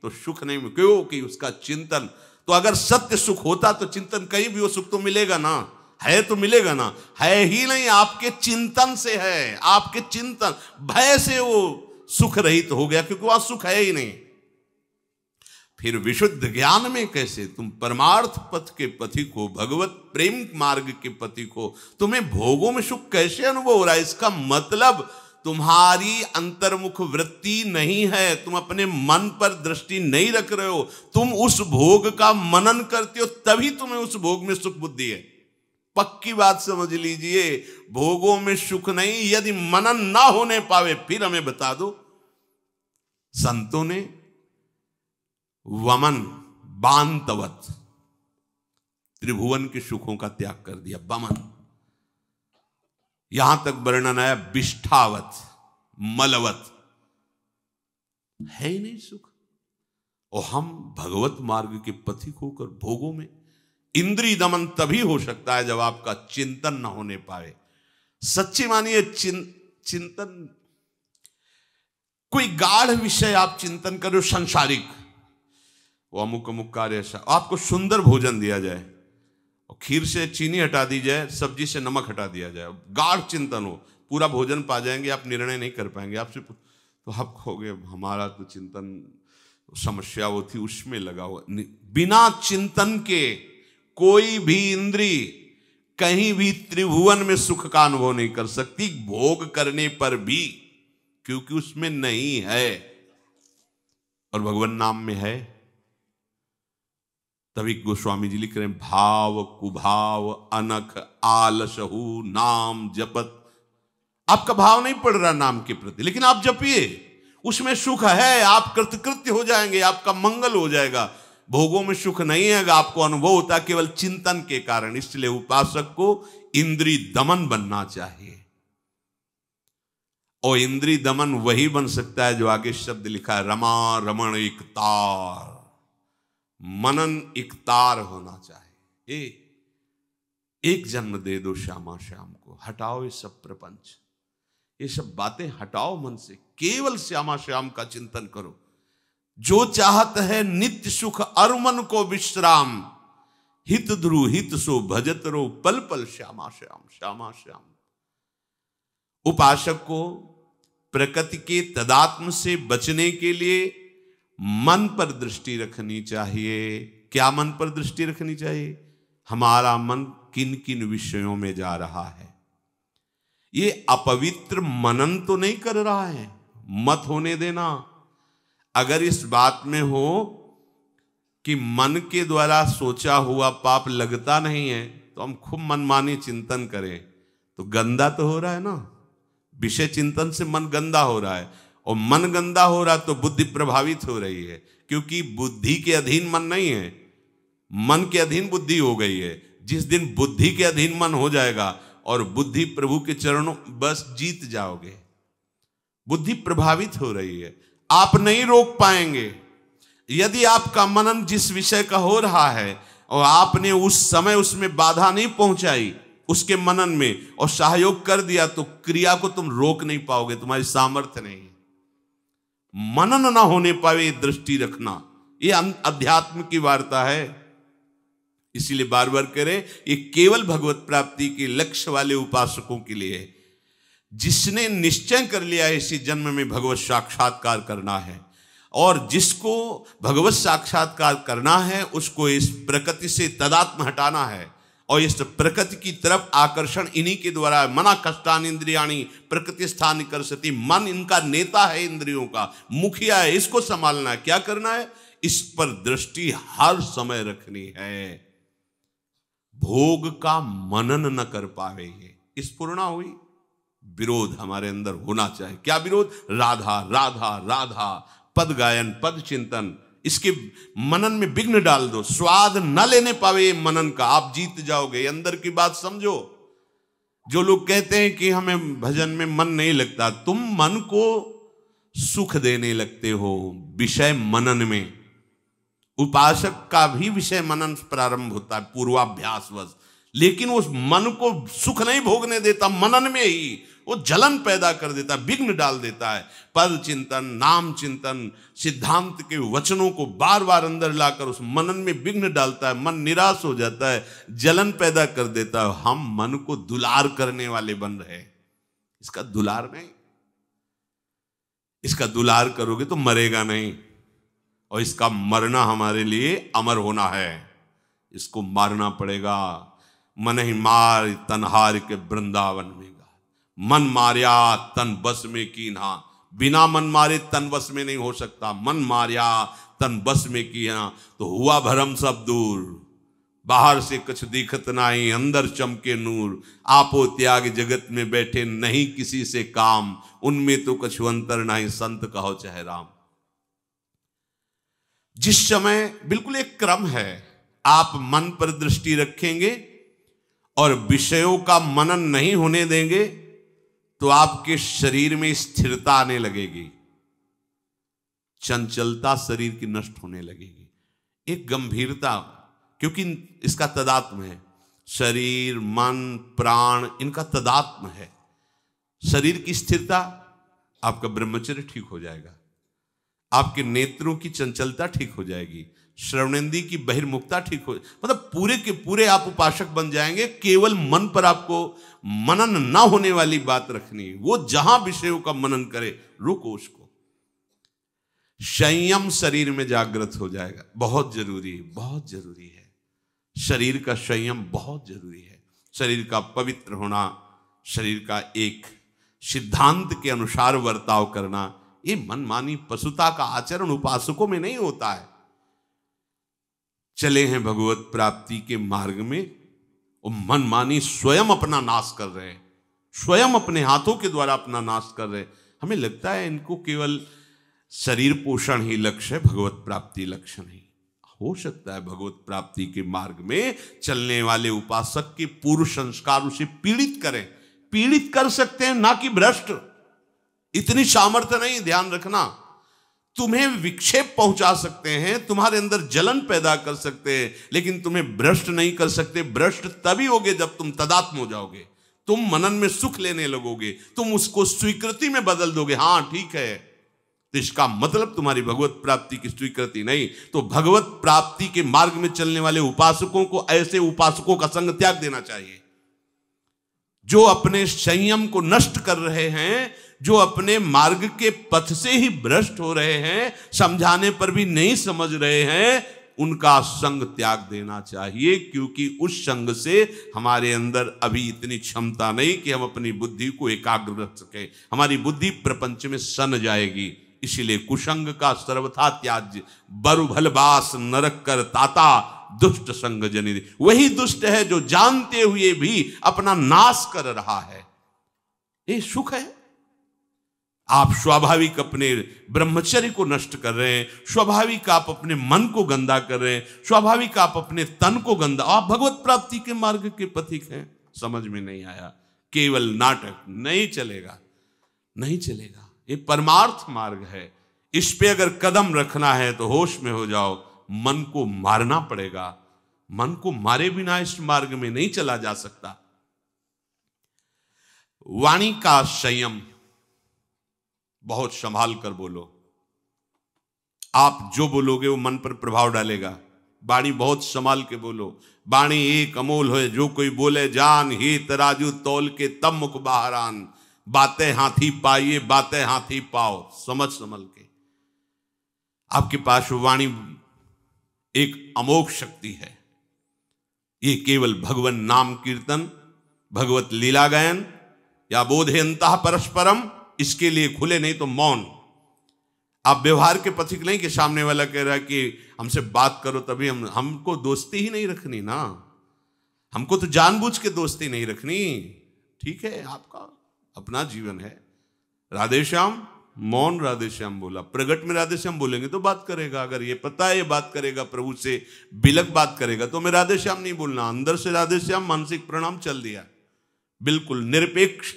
Speaker 1: तो सुख नहीं क्यों कि उसका चिंतन तो अगर सत्य सुख होता तो चिंतन कहीं भी वो सुख तो मिलेगा ना है तो मिलेगा ना है ही नहीं आपके चिंतन से है आपके चिंतन भय से वो सुख रहित तो हो गया क्योंकि वहां सुख है ही नहीं फिर विशुद्ध ज्ञान में कैसे तुम परमार्थ पथ के पथी को भगवत प्रेम मार्ग के पति को तुम्हें भोगों में सुख कैसे अनुभव हो रहा है इसका मतलब तुम्हारी अंतर्मुख वृत्ति नहीं है तुम अपने मन पर दृष्टि नहीं रख रहे हो तुम उस भोग का मनन करते हो तभी तुम्हें उस भोग में सुख बुद्धि है पक्की बात समझ लीजिए भोगों में सुख नहीं यदि मनन ना होने पावे फिर हमें बता दो संतों ने वमन बांतवत त्रिभुवन के सुखों का त्याग कर दिया बमन यहां तक वर्णन आया विष्ठावत मलवत है ही नहीं सुख और हम भगवत मार्ग के पथिक होकर भोगों में इंद्री दमन तभी हो सकता है जब आपका चिंतन न होने पाए सच्ची मानिए चिं, चिंतन कोई गाढ़ विषय आप चिंतन करो संसारिक वो अमुक अमुक कार्य ऐसा आपको सुंदर भोजन दिया जाए और खीर से चीनी हटा दी जाए सब्जी से नमक हटा दिया जाए गाढ़ चिंतन हो पूरा भोजन पा जाएंगे आप निर्णय नहीं कर पाएंगे आपसे तो आप कहोगे हमारा तो चिंतन समस्या वो थी उसमें लगा हुआ बिना चिंतन के कोई भी इंद्री कहीं भी त्रिभुवन में सुख का अनुभव नहीं कर सकती भोग करने पर भी क्योंकि उसमें नहीं है और भगवान नाम में है तभी गोस्वामी जी लिख रहे हैं भाव कुभाव अनख आलसहु नाम जपत आपका भाव नहीं पड़ रहा नाम के प्रति लेकिन आप जपिए उसमें सुख है आप कृतकृत्य हो जाएंगे आपका मंगल हो जाएगा भोगों में सुख नहीं है आपको अनुभव होता केवल चिंतन के कारण इसलिए उपासक को इंद्री दमन बनना चाहिए और इंद्री दमन वही बन सकता है जो आगे शब्द लिखा है रमा रमण एक तार मनन इकतार होना चाहिए ए एक जन्म दे दो श्यामा श्याम को हटाओ ये सब प्रपंच ये सब बातें हटाओ मन से केवल श्यामा श्याम का चिंतन करो जो चाहत है नित्य सुख अरुमन को विश्राम हित ध्रुव हित सो भजत रो पल पल श्यामा श्याम श्यामा श्याम उपासक को प्रकृति के तदात्म से बचने के लिए मन पर दृष्टि रखनी चाहिए क्या मन पर दृष्टि रखनी चाहिए हमारा मन किन किन विषयों में जा रहा है ये अपवित्र मनन तो नहीं कर रहा है मत होने देना अगर इस बात में हो कि मन के द्वारा सोचा हुआ पाप लगता नहीं है तो हम खूब मनमानी चिंतन करें तो गंदा तो हो रहा है ना विषय चिंतन से मन गंदा हो रहा है और मन गंदा हो रहा तो बुद्धि प्रभावित हो रही है क्योंकि बुद्धि के अधीन मन नहीं है मन के अधीन बुद्धि हो गई है जिस दिन बुद्धि के अधीन मन हो जाएगा और बुद्धि प्रभु के चरणों बस जीत जाओगे बुद्धि प्रभावित हो रही है आप नहीं रोक पाएंगे यदि आपका मनन जिस विषय का हो रहा है और आपने उस समय उसमें बाधा नहीं पहुंचाई उसके मनन में और सहयोग कर दिया तो क्रिया को तुम रोक नहीं पाओगे तुम्हारी सामर्थ्य नहीं मनन ना होने पावे दृष्टि रखना ये अं-, अध्यात्म की वार्ता है इसीलिए बार बार करें ये केवल भगवत प्राप्ति के लक्ष्य वाले उपासकों के लिए है जिसने निश्चय कर लिया है इसी जन्म में भगवत साक्षात्कार करना है और जिसको भगवत साक्षात्कार करना है उसको इस प्रकृति से तदात्म हटाना है और इस प्रकृति की तरफ आकर्षण इन्हीं के द्वारा है मना कष्टान इंद्रियाणी प्रकृति स्थान कर सती मन इनका नेता है इंद्रियों का मुखिया है इसको संभालना है क्या करना है इस पर दृष्टि हर समय रखनी है भोग का मनन न कर पावे ये इस पूर्णा हुई विरोध हमारे अंदर होना चाहिए क्या विरोध राधा राधा राधा पद गायन पद चिंतन इसके मनन में विघ्न डाल दो स्वाद न लेने पावे मनन का आप जीत जाओगे अंदर की बात समझो जो लोग कहते हैं कि हमें भजन में मन नहीं लगता तुम मन को सुख देने लगते हो विषय मनन में उपासक का भी विषय मनन प्रारंभ होता है पूर्वाभ्यास वश लेकिन उस मन को सुख नहीं भोगने देता मनन में ही वो जलन पैदा कर देता है विघ्न डाल देता है पद चिंतन नाम चिंतन सिद्धांत के वचनों को बार बार अंदर लाकर उस मनन में विघ्न डालता है मन निराश हो जाता है जलन पैदा कर देता है हम मन को दुलार करने वाले बन रहे इसका दुलार नहीं इसका दुलार करोगे तो मरेगा नहीं और इसका मरना हमारे लिए अमर होना है इसको मारना पड़ेगा मन ही मार तनहार के वृंदावन में मन मारिया तन बस में की ना बिना मन मारे तन बस में नहीं हो सकता मन मारिया तन बस में की ना तो हुआ भरम सब दूर बाहर से कुछ दिखत नाही अंदर चमके नूर आपो त्याग जगत में बैठे नहीं किसी से काम उनमें तो कुछ अंतर नाही संत कहो चाहे राम जिस समय बिल्कुल एक क्रम है आप मन पर दृष्टि रखेंगे और विषयों का मनन नहीं होने देंगे तो आपके शरीर में स्थिरता आने लगेगी चंचलता शरीर की नष्ट होने लगेगी एक गंभीरता क्योंकि इसका तदात्म है शरीर मन प्राण इनका तदात्म है शरीर की स्थिरता आपका ब्रह्मचर्य ठीक हो जाएगा आपके नेत्रों की चंचलता ठीक हो जाएगी श्रवणेंद्री की बहिर्मुखता ठीक हो मतलब पूरे के पूरे आप उपासक बन जाएंगे केवल मन पर आपको मनन ना होने वाली बात रखनी वो जहां विषयों का मनन करे रुको उसको संयम शरीर में जागृत हो जाएगा बहुत जरूरी है बहुत जरूरी है शरीर का संयम बहुत जरूरी है शरीर का पवित्र होना शरीर का एक सिद्धांत के अनुसार वर्ताव करना ये मनमानी पशुता का आचरण उपासकों में नहीं होता है चले हैं भगवत प्राप्ति के मार्ग में और मनमानी स्वयं अपना नाश कर रहे हैं स्वयं अपने हाथों के द्वारा अपना नाश कर रहे हैं हमें लगता है इनको केवल शरीर पोषण ही लक्ष्य है भगवत प्राप्ति लक्ष्य नहीं हो सकता है भगवत प्राप्ति के मार्ग में चलने वाले उपासक के पूर्व संस्कार उसे पीड़ित करें पीड़ित कर सकते हैं ना कि भ्रष्ट इतनी सामर्थ्य नहीं ध्यान रखना तुम्हें विक्षेप पहुंचा सकते हैं तुम्हारे अंदर जलन पैदा कर सकते हैं लेकिन तुम्हें भ्रष्ट नहीं कर सकते भ्रष्ट तभी होगे जब तुम तदात्म हो जाओगे तुम मनन में सुख लेने लगोगे तुम उसको स्वीकृति में बदल दोगे हाँ ठीक है तो इसका मतलब तुम्हारी भगवत प्राप्ति की स्वीकृति नहीं तो भगवत प्राप्ति के मार्ग में चलने वाले उपासकों को ऐसे उपासकों का संग त्याग देना चाहिए जो अपने संयम को नष्ट कर रहे हैं जो अपने मार्ग के पथ से ही भ्रष्ट हो रहे हैं समझाने पर भी नहीं समझ रहे हैं उनका संग त्याग देना चाहिए क्योंकि उस संग से हमारे अंदर अभी इतनी क्षमता नहीं कि हम अपनी बुद्धि को एकाग्र रख सके हमारी बुद्धि प्रपंच में सन जाएगी इसीलिए कुसंग का सर्वथा त्याज बरुभलबास नरक कर ताता दुष्ट संग जनित वही दुष्ट है जो जानते हुए भी अपना नाश कर रहा है ये सुख है आप स्वाभाविक अपने ब्रह्मचर्य को नष्ट कर रहे हैं स्वाभाविक आप अपने मन को गंदा कर रहे हैं स्वाभाविक आप अपने तन को गंदा आप भगवत प्राप्ति के मार्ग के पथिक हैं समझ में नहीं आया केवल नाटक नहीं चलेगा नहीं चलेगा ये परमार्थ मार्ग है इस पे अगर कदम रखना है तो होश में हो जाओ मन को मारना पड़ेगा मन को मारे बिना इस मार्ग में नहीं चला जा सकता वाणी का संयम बहुत संभाल कर बोलो आप जो बोलोगे वो मन पर प्रभाव डालेगा बाणी बहुत संभाल के बोलो बाणी एक अमोल हो जो कोई बोले जान ही तराजू तोल के तब मुख बहरान बातें हाथी पाइए बातें हाथी पाओ समझ समझ के आपके पास वाणी एक अमोघ शक्ति है ये केवल भगवान नाम कीर्तन भगवत लीला गायन या बोधे अंत परस्परम इसके लिए खुले नहीं तो मौन आप व्यवहार के पथिक नहीं कि सामने वाला कह रहा है कि हमसे बात करो तभी हम हमको दोस्ती ही नहीं रखनी ना हमको तो जानबूझ के दोस्ती नहीं रखनी ठीक है आपका अपना जीवन है राधेश्याम मौन राधेश्याम बोला प्रगट में राधेश्याम बोलेंगे तो बात करेगा अगर ये पता है ये बात करेगा प्रभु से बिलक बात करेगा तो मैं राधेश्याम नहीं बोलना अंदर से राधेश्याम मानसिक प्रणाम चल दिया बिल्कुल निरपेक्ष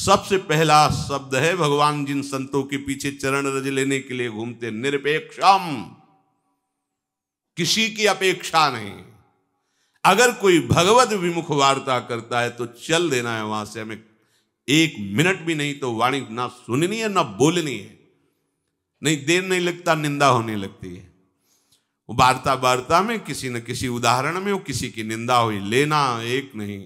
Speaker 1: सबसे पहला शब्द है भगवान जिन संतों के पीछे चरण रज लेने के लिए घूमते निरपेक्षम किसी की अपेक्षा नहीं अगर कोई भगवत विमुख वार्ता करता है तो चल देना है वहां से हमें एक मिनट भी नहीं तो वाणी ना सुननी है ना बोलनी है नहीं देर नहीं लगता निंदा होने लगती है वार्ता वार्ता में किसी न किसी उदाहरण में वो किसी की निंदा हुई लेना एक नहीं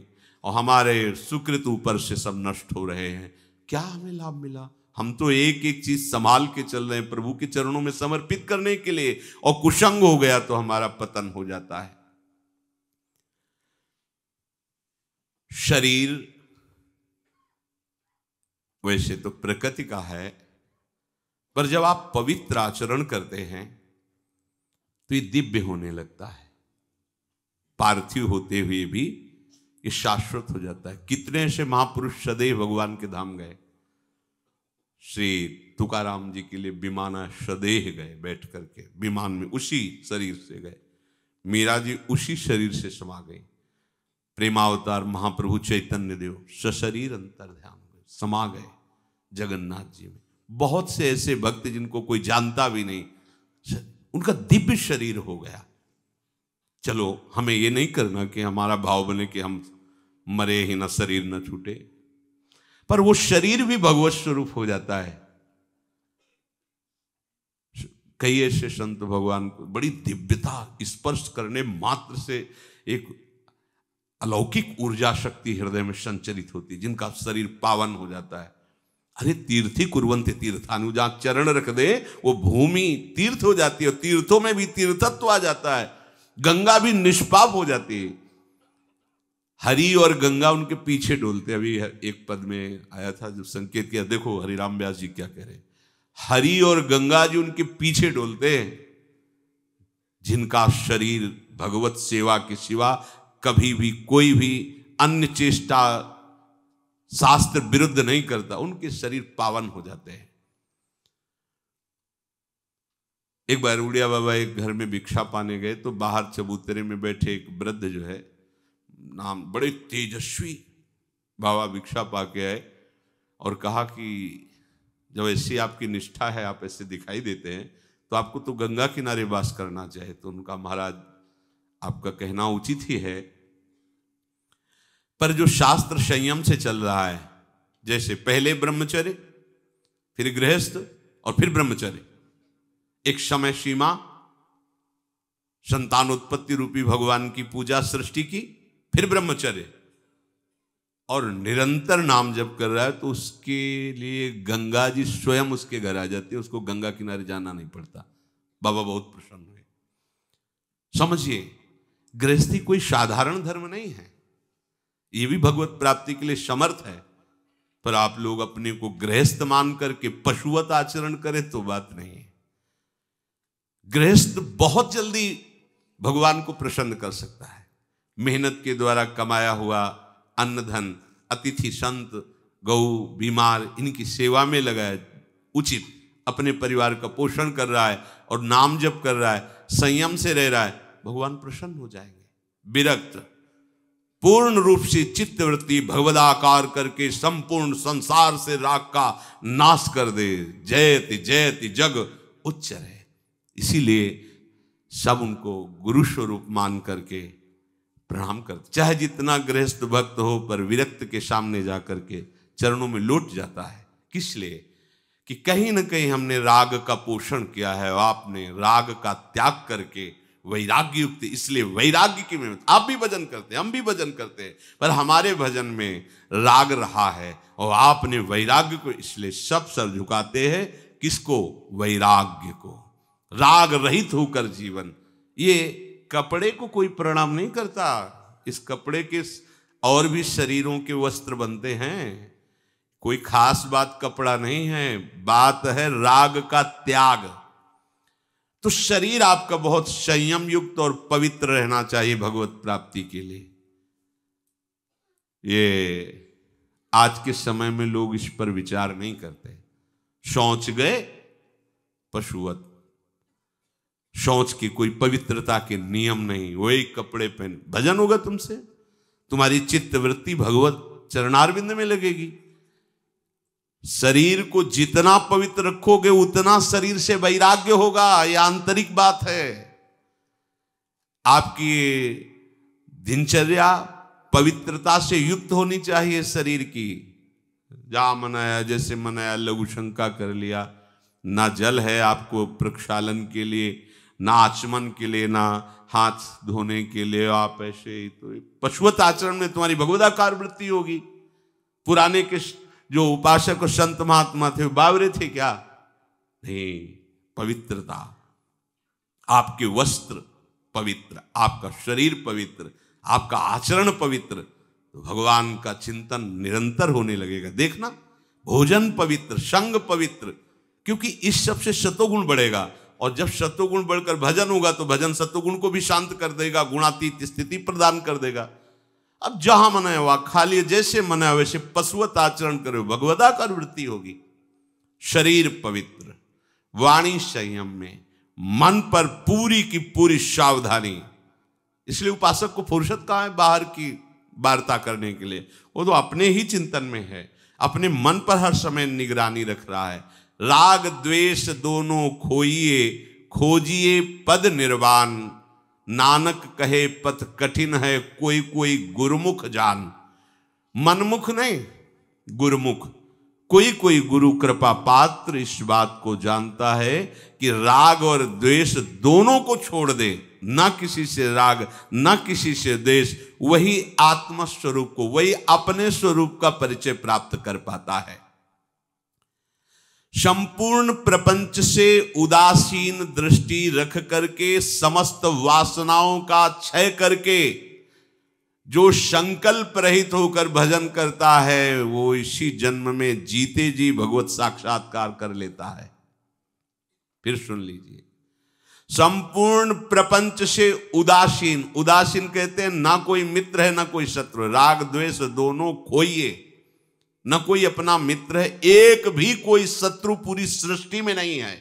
Speaker 1: और हमारे सुकृत ऊपर से सब नष्ट हो रहे हैं क्या हमें लाभ मिला हम तो एक एक चीज संभाल के चल रहे हैं प्रभु के चरणों में समर्पित करने के लिए और कुशंग हो गया तो हमारा पतन हो जाता है शरीर वैसे तो प्रकृति का है पर जब आप पवित्र आचरण करते हैं तो ये दिव्य होने लगता है पार्थिव होते हुए भी ये शाश्वत हो जाता है कितने से महापुरुष सदैव भगवान के धाम गए श्री तुकाराम जी के लिए विमाना सदेह गए बैठ करके विमान में उसी शरीर से गए मीरा जी उसी शरीर से समा गए प्रेमावतार महाप्रभु चैतन्य देव सशरीर अंतर ध्यान समा गए जगन्नाथ जी में बहुत से ऐसे भक्त जिनको कोई जानता भी नहीं उनका दिव्य शरीर हो गया चलो हमें ये नहीं करना कि हमारा भाव बने कि हम मरे ही ना शरीर न छूटे पर वो शरीर भी भगवत स्वरूप हो जाता है कई ऐसे संत भगवान को बड़ी दिव्यता स्पर्श करने मात्र से एक अलौकिक ऊर्जा शक्ति हृदय में संचरित होती है जिनका शरीर पावन हो जाता है अरे तीर्थी कुरवंत तीर्थानु जहां चरण रख दे वो भूमि तीर्थ हो जाती है तीर्थों में भी तीर्थत्व आ जाता है गंगा भी निष्पाप हो जाती है हरि और गंगा उनके पीछे डोलते अभी एक पद में आया था जब संकेत किया देखो हरिराम व्यास जी क्या कह रहे हरि और गंगा जी उनके पीछे डोलते जिनका शरीर भगवत सेवा के सिवा कभी भी कोई भी अन्य चेष्टा शास्त्र विरुद्ध नहीं करता उनके शरीर पावन हो जाते हैं एक बार उड़िया बाबा एक घर में भिक्षा पाने गए तो बाहर चबूतरे में बैठे एक वृद्ध जो है नाम बड़े तेजस्वी बाबा भिक्षा पा के आए और कहा कि जब ऐसी आपकी निष्ठा है आप ऐसे दिखाई देते हैं तो आपको तो गंगा किनारे वास करना चाहिए तो उनका महाराज आपका कहना उचित ही है पर जो शास्त्र संयम से चल रहा है जैसे पहले ब्रह्मचर्य फिर गृहस्थ और फिर ब्रह्मचर्य एक समय सीमा संतानोत्पत्ति रूपी भगवान की पूजा सृष्टि की फिर ब्रह्मचर्य और निरंतर नाम जप कर रहा है तो उसके लिए गंगा जी स्वयं उसके घर आ जाती है उसको गंगा किनारे जाना नहीं पड़ता बाबा बहुत प्रसन्न हुए समझिए गृहस्थी कोई साधारण धर्म नहीं है ये भी भगवत प्राप्ति के लिए समर्थ है पर आप लोग अपने को गृहस्थ मान करके पशुवत आचरण करें तो बात नहीं है गृहस्थ बहुत जल्दी भगवान को प्रसन्न कर सकता है मेहनत के द्वारा कमाया हुआ अन्न धन अतिथि संत गौ बीमार इनकी सेवा में लगाया उचित अपने परिवार का पोषण कर रहा है और नाम जप कर रहा है संयम से रह रहा है भगवान प्रसन्न हो जाएंगे विरक्त पूर्ण रूप से चित्तवृत्ति भगवदाकार करके संपूर्ण संसार से राग का नाश कर दे जयति जयति जग उच्च रहे इसीलिए सब उनको गुरु स्वरूप मान करके प्रणाम करते चाहे जितना गृहस्थ भक्त हो पर विरक्त के सामने जाकर के चरणों में लौट जाता है किस लिए कि कहीं ना कहीं हमने राग का पोषण किया है आपने राग का त्याग करके वैराग्य युक्त इसलिए वैराग्य की मेहनत आप भी भजन करते हैं हम भी भजन करते हैं पर हमारे भजन में राग रहा है और आपने वैराग्य को इसलिए सब सर झुकाते हैं किसको वैराग्य को राग रहित होकर जीवन ये कपड़े को कोई प्रणाम नहीं करता इस कपड़े के और भी शरीरों के वस्त्र बनते हैं कोई खास बात कपड़ा नहीं है बात है राग का त्याग तो शरीर आपका बहुत संयम युक्त और पवित्र रहना चाहिए भगवत प्राप्ति के लिए ये आज के समय में लोग इस पर विचार नहीं करते शौच गए पशुवत शौच की कोई पवित्रता के नियम नहीं वो एक कपड़े पहन भजन होगा तुमसे तुम्हारी चित्तवृत्ति भगवत चरणारविंद में लगेगी शरीर को जितना पवित्र रखोगे उतना शरीर से वैराग्य होगा यह आंतरिक बात है आपकी दिनचर्या पवित्रता से युक्त होनी चाहिए शरीर की जा मनाया जैसे मनाया लघु शंका कर लिया ना जल है आपको प्रक्षालन के लिए ना आचमन के लिए ना हाथ धोने के लिए आप ऐसे तो पशुवत आचरण में तुम्हारी भगवदाकार वृत्ति होगी पुराने के जो उपासक और संत महात्मा थे बावरे थे क्या नहीं पवित्रता आपके वस्त्र पवित्र आपका शरीर पवित्र आपका आचरण पवित्र तो भगवान का चिंतन निरंतर होने लगेगा देखना भोजन पवित्र संग पवित्र क्योंकि इस सबसे शतोगुण बढ़ेगा और जब सत्वगुण बढ़कर भजन होगा तो भजन सत्वगुण को भी शांत कर देगा गुणातीत स्थिति प्रदान कर देगा अब जहां मनाया हुआ खाली जैसे मनाया वैसे पशुवत आचरण करो भगवदा कर वृत्ति होगी शरीर पवित्र वाणी संयम में मन पर पूरी की पूरी सावधानी इसलिए उपासक को फुर्सत कहा है बाहर की वार्ता करने के लिए वो तो अपने ही चिंतन में है अपने मन पर हर समय निगरानी रख रहा है राग द्वेष दोनों खोइए खोजिए पद निर्वाण नानक कहे पथ कठिन है कोई कोई गुरुमुख जान मनमुख नहीं गुरुमुख कोई कोई गुरु कृपा पात्र इस बात को जानता है कि राग और द्वेष दोनों को छोड़ दे ना किसी से राग ना किसी से द्वेष वही आत्मस्वरूप को वही अपने स्वरूप का परिचय प्राप्त कर पाता है संपूर्ण प्रपंच से उदासीन दृष्टि रख करके समस्त वासनाओं का क्षय करके जो संकल्प रहित होकर भजन करता है वो इसी जन्म में जीते जी भगवत साक्षात्कार कर लेता है फिर सुन लीजिए संपूर्ण प्रपंच से उदासीन उदासीन कहते हैं ना कोई मित्र है ना कोई शत्रु राग द्वेष दोनों खोइए न कोई अपना मित्र है एक भी कोई शत्रु पूरी सृष्टि में नहीं है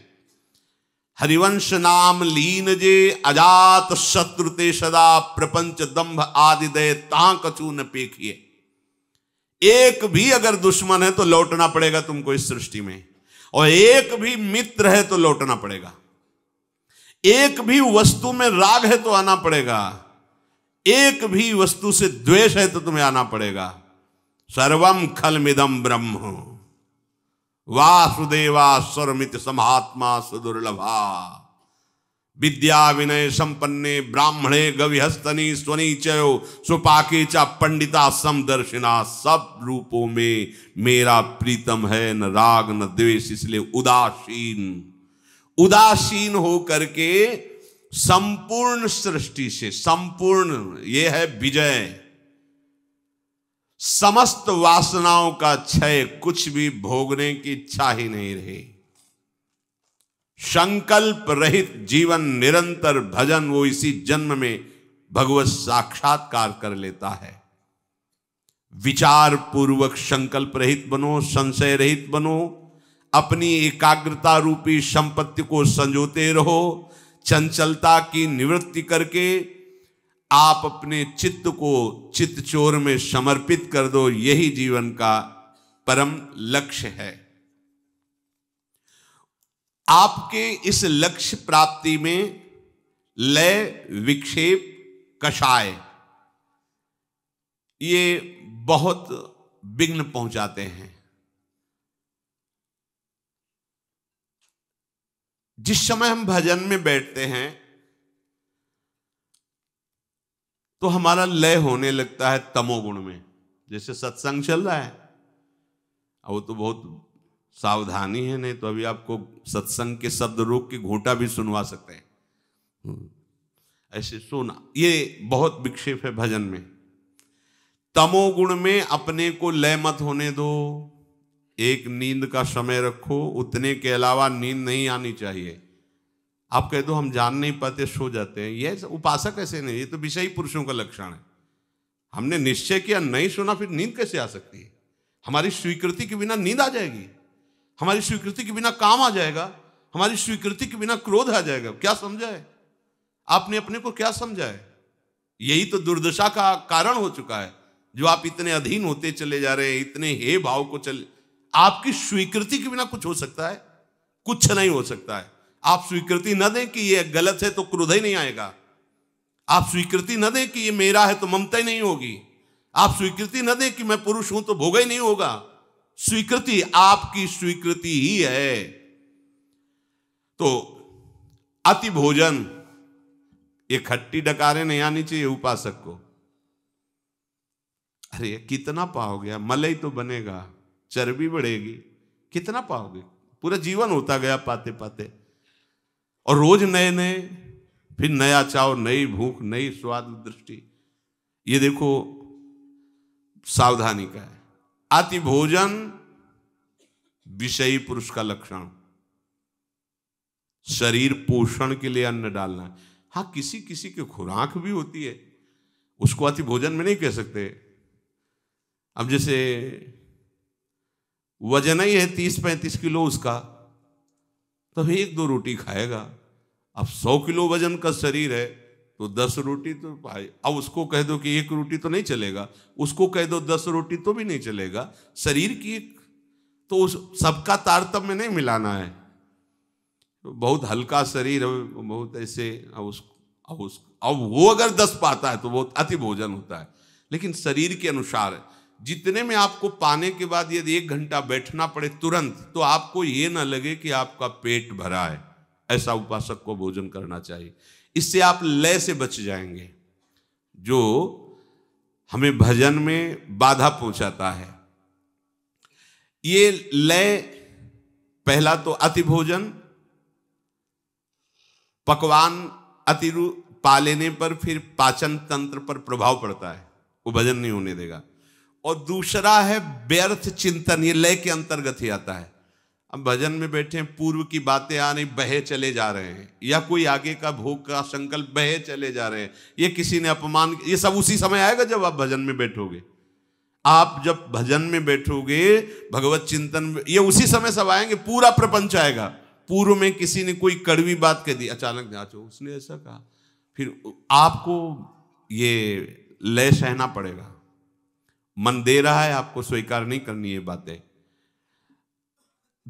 Speaker 1: हरिवंश नाम लीन जे अजात शत्रु ते सदा प्रपंच दंभ आदि दे ता कचू न पेखिए एक भी अगर दुश्मन है तो लौटना पड़ेगा तुमको इस सृष्टि में और एक भी मित्र है तो लौटना पड़ेगा एक भी वस्तु में राग है तो आना पड़ेगा एक भी वस्तु से द्वेष है तो तुम्हें आना पड़ेगा सर्वम खलमिदम ब्रह्म वासुदेवा स्वरमित समात्मा सुदुर्लभा विद्या विनय संपन्ने ब्राह्मणे गविहस्तनी स्वनिचयो सुपाके चा पंडिता समदर्शिना सब रूपों में मेरा प्रीतम है न राग न द्वेष इसलिए उदासीन उदासीन हो करके संपूर्ण सृष्टि से संपूर्ण ये है विजय समस्त वासनाओं का क्षय कुछ भी भोगने की इच्छा ही नहीं रही संकल्प रहित जीवन निरंतर भजन वो इसी जन्म में भगवत साक्षात्कार कर लेता है विचार पूर्वक संकल्प रहित बनो संशय रहित बनो अपनी एकाग्रता रूपी संपत्ति को संजोते रहो चंचलता की निवृत्ति करके आप अपने चित्त को चित्त चोर में समर्पित कर दो यही जीवन का परम लक्ष्य है आपके इस लक्ष्य प्राप्ति में लय विक्षेप कषाय ये बहुत विघ्न पहुंचाते हैं जिस समय हम भजन में बैठते हैं तो हमारा लय होने लगता है तमोगुण में जैसे सत्संग चल रहा है वो तो बहुत सावधानी है नहीं तो अभी आपको सत्संग के शब्द रोग के घोटा भी सुनवा सकते हैं हम्म। ऐसे सोना ये बहुत विक्षेप है भजन में तमोगुण में अपने को लय मत होने दो एक नींद का समय रखो उतने के अलावा नींद नहीं आनी चाहिए आप कह दो हम जान नहीं पाते सो जाते हैं ये उपासक ऐसे नहीं ये तो विषयी पुरुषों का लक्षण है हमने निश्चय किया नहीं सुना फिर नींद कैसे आ सकती है हमारी स्वीकृति के बिना नींद आ जाएगी हमारी स्वीकृति के बिना काम आ जाएगा हमारी स्वीकृति के बिना क्रोध आ जाएगा क्या समझा है आपने अपने को क्या समझा है यही तो दुर्दशा का कारण हो चुका है जो आप इतने अधीन होते चले जा रहे हैं इतने हे भाव को चले आपकी स्वीकृति के बिना कुछ हो सकता है कुछ नहीं हो सकता है आप स्वीकृति न दें कि यह गलत है तो क्रोध ही नहीं आएगा आप स्वीकृति न दें कि यह मेरा है तो ममता ही नहीं होगी आप स्वीकृति न दें कि मैं पुरुष हूं तो भोग ही नहीं होगा स्वीकृति आपकी स्वीकृति ही है तो अति भोजन ये खट्टी डकारे नहीं आनी चाहिए उपासक को अरे कितना पाओगे मलई तो बनेगा चर्बी बढ़ेगी कितना पाओगे पूरा जीवन होता गया पाते पाते और रोज नए नए फिर नया चाव नई भूख नई स्वाद दृष्टि ये देखो सावधानी का है अति भोजन विषयी पुरुष का लक्षण शरीर पोषण के लिए अन्न डालना है हाँ किसी किसी की खुराक भी होती है उसको अति भोजन में नहीं कह सकते अब जैसे वजन ही है तीस पैंतीस किलो उसका तब तो एक दो रोटी खाएगा अब सौ किलो वजन का शरीर है तो दस रोटी तो पाए अब उसको कह दो कि एक रोटी तो नहीं चलेगा उसको कह दो दस रोटी तो भी नहीं चलेगा शरीर की एक तो उस सबका तारतम्य नहीं मिलाना है तो बहुत हल्का शरीर है बहुत ऐसे अब उस अब उस अब वो अगर दस पाता है तो बहुत अति भोजन होता है लेकिन शरीर के अनुसार है जितने में आपको पाने के बाद यदि एक घंटा बैठना पड़े तुरंत तो आपको ये ना लगे कि आपका पेट भरा है ऐसा उपासक को भोजन करना चाहिए इससे आप लय से बच जाएंगे जो हमें भजन में बाधा पहुंचाता है ये लय पहला तो अति भोजन पकवान अतिरु पा लेने पर फिर पाचन तंत्र पर प्रभाव पड़ता है वो भजन नहीं होने देगा और दूसरा है व्यर्थ चिंतन ये लय के अंतर्गत ही आता है अब भजन में बैठे हैं पूर्व की बातें आ रही बहे चले जा रहे हैं या कोई आगे का भोग का संकल्प बहे चले जा रहे हैं ये किसी ने अपमान ये सब उसी समय आएगा जब आप भजन में बैठोगे आप जब भजन में बैठोगे भगवत चिंतन ये उसी समय सब आएंगे पूरा प्रपंच आएगा पूर्व में किसी ने कोई कड़वी बात कह दी अचानक जांचो उसने ऐसा कहा फिर आपको ये लय सहना पड़ेगा मन दे रहा है आपको स्वीकार नहीं करनी ये बातें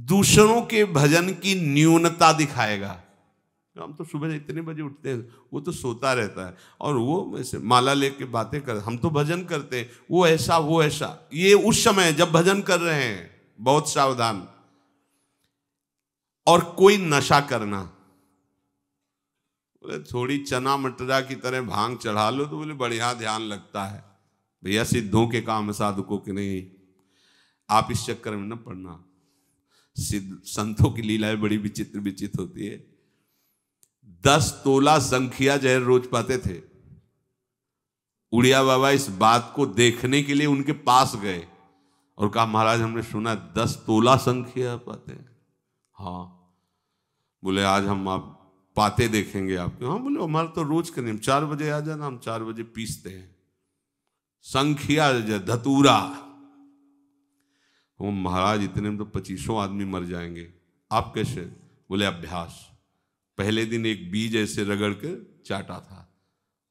Speaker 1: दूसरों के भजन की न्यूनता दिखाएगा हम तो सुबह इतने बजे उठते हैं वो तो सोता रहता है और वो ऐसे माला लेके बातें कर हम तो भजन करते हैं वो ऐसा वो ऐसा ये उस समय जब भजन कर रहे हैं बहुत सावधान और कोई नशा करना बोले थोड़ी चना मटरा की तरह भांग चढ़ा लो तो बोले बढ़िया ध्यान लगता है भैया सिद्धों के काम है साधुकों के नहीं आप इस चक्कर में न पढ़ना सिद्ध संतों की लीलाएं बड़ी विचित्र विचित्र होती है दस तोला संख्या जहर रोज पाते थे उड़िया बाबा इस बात को देखने के लिए उनके पास गए और कहा महाराज हमने सुना दस तोला संख्या पाते हैं हाँ बोले आज हम आप पाते देखेंगे आपके हाँ बोले हमारा तो रोज का नियम चार बजे आ जाना हम चार बजे पीसते हैं संखिया धतूरा वो महाराज इतने में तो पच्चीसों आदमी मर जाएंगे आप कैसे बोले अभ्यास पहले दिन एक बीज ऐसे रगड़ के चाटा था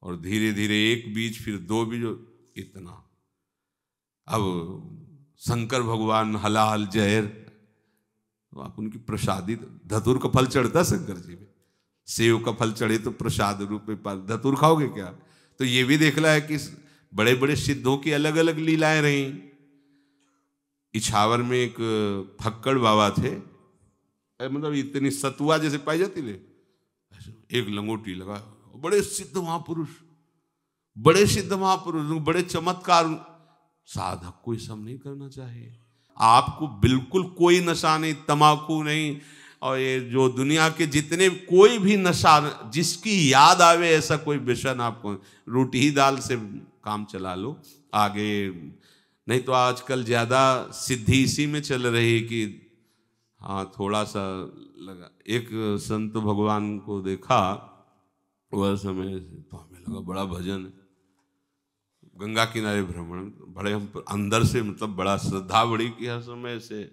Speaker 1: और धीरे धीरे एक बीज फिर दो बीज इतना अब शंकर भगवान हलाल जहर तो आप उनकी प्रसादी धतुर का फल चढ़ता शंकर जी में सेव का फल चढ़े तो प्रसाद रूप में धतुर खाओगे क्या तो ये भी देख रहा है कि बड़े बड़े सिद्धों की अलग अलग लीलाएं रहीं इछावर में एक फक्कड़ बाबा थे मतलब इतनी सतुआ जैसे पाई जाती ले एक लंगोटी लगा बड़े सिद्ध महापुरुष बड़े सिद्ध महापुरुष बड़े चमत्कार साधक को सब नहीं करना चाहिए आपको बिल्कुल कोई नशा नहीं तमाकू नहीं और ये जो दुनिया के जितने कोई भी नशा जिसकी याद आवे ऐसा कोई व्यसन आपको रोटी ही दाल से काम चला लो आगे नहीं तो आजकल ज़्यादा सिद्धि इसी में चल रही कि हाँ थोड़ा सा लगा एक संत भगवान को देखा वह समय तो हमें लगा बड़ा भजन गंगा किनारे भ्रमण बड़े हम अंदर से मतलब बड़ा श्रद्धा बड़ी किया समय से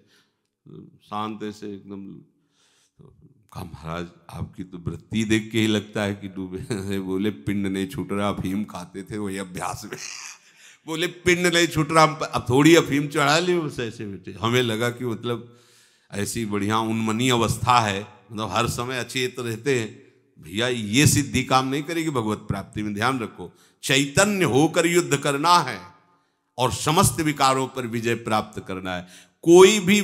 Speaker 1: शांत से एकदम कहा महाराज आपकी तो वृत्ति देख के ही लगता है कि डूबे बोले पिंड नहीं छूट रहा अफीम खाते थे वही अभ्यास में बोले पिंड नहीं छूट रहा हम अब थोड़ी अफीम चढ़ा ली बस ऐसे बेटे हमें लगा कि मतलब ऐसी बढ़िया उन्मनी अवस्था है मतलब हर समय अचेत रहते हैं भैया ये सिद्धि काम नहीं करेगी भगवत प्राप्ति में ध्यान रखो चैतन्य होकर युद्ध करना है और समस्त विकारों पर विजय प्राप्त करना है कोई भी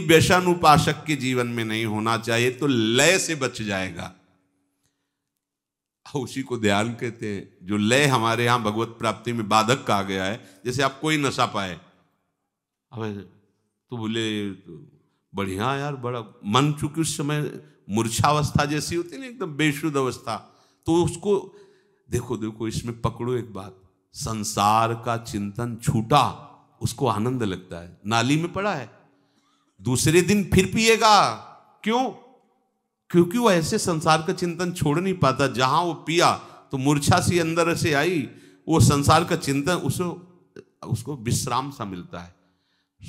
Speaker 1: उपासक के जीवन में नहीं होना चाहिए तो लय से बच जाएगा उसी को ध्यान कहते हैं जो लय हमारे यहां भगवत प्राप्ति में बाधक कहा गया है जैसे आप कोई नशा पाए अब तो बोले तो बढ़िया यार बड़ा मन चूंकि उस समय मूर्छावस्था जैसी होती ना एकदम बेशुद्ध अवस्था तो उसको देखो देखो इसमें पकड़ो एक बात संसार का चिंतन छूटा उसको आनंद लगता है नाली में पड़ा है दूसरे दिन फिर पिएगा क्यों क्योंकि वो ऐसे संसार का चिंतन छोड़ नहीं पाता जहां वो पिया तो मूर्छा सी अंदर से आई वो संसार का चिंतन उसको उसको विश्राम सा मिलता है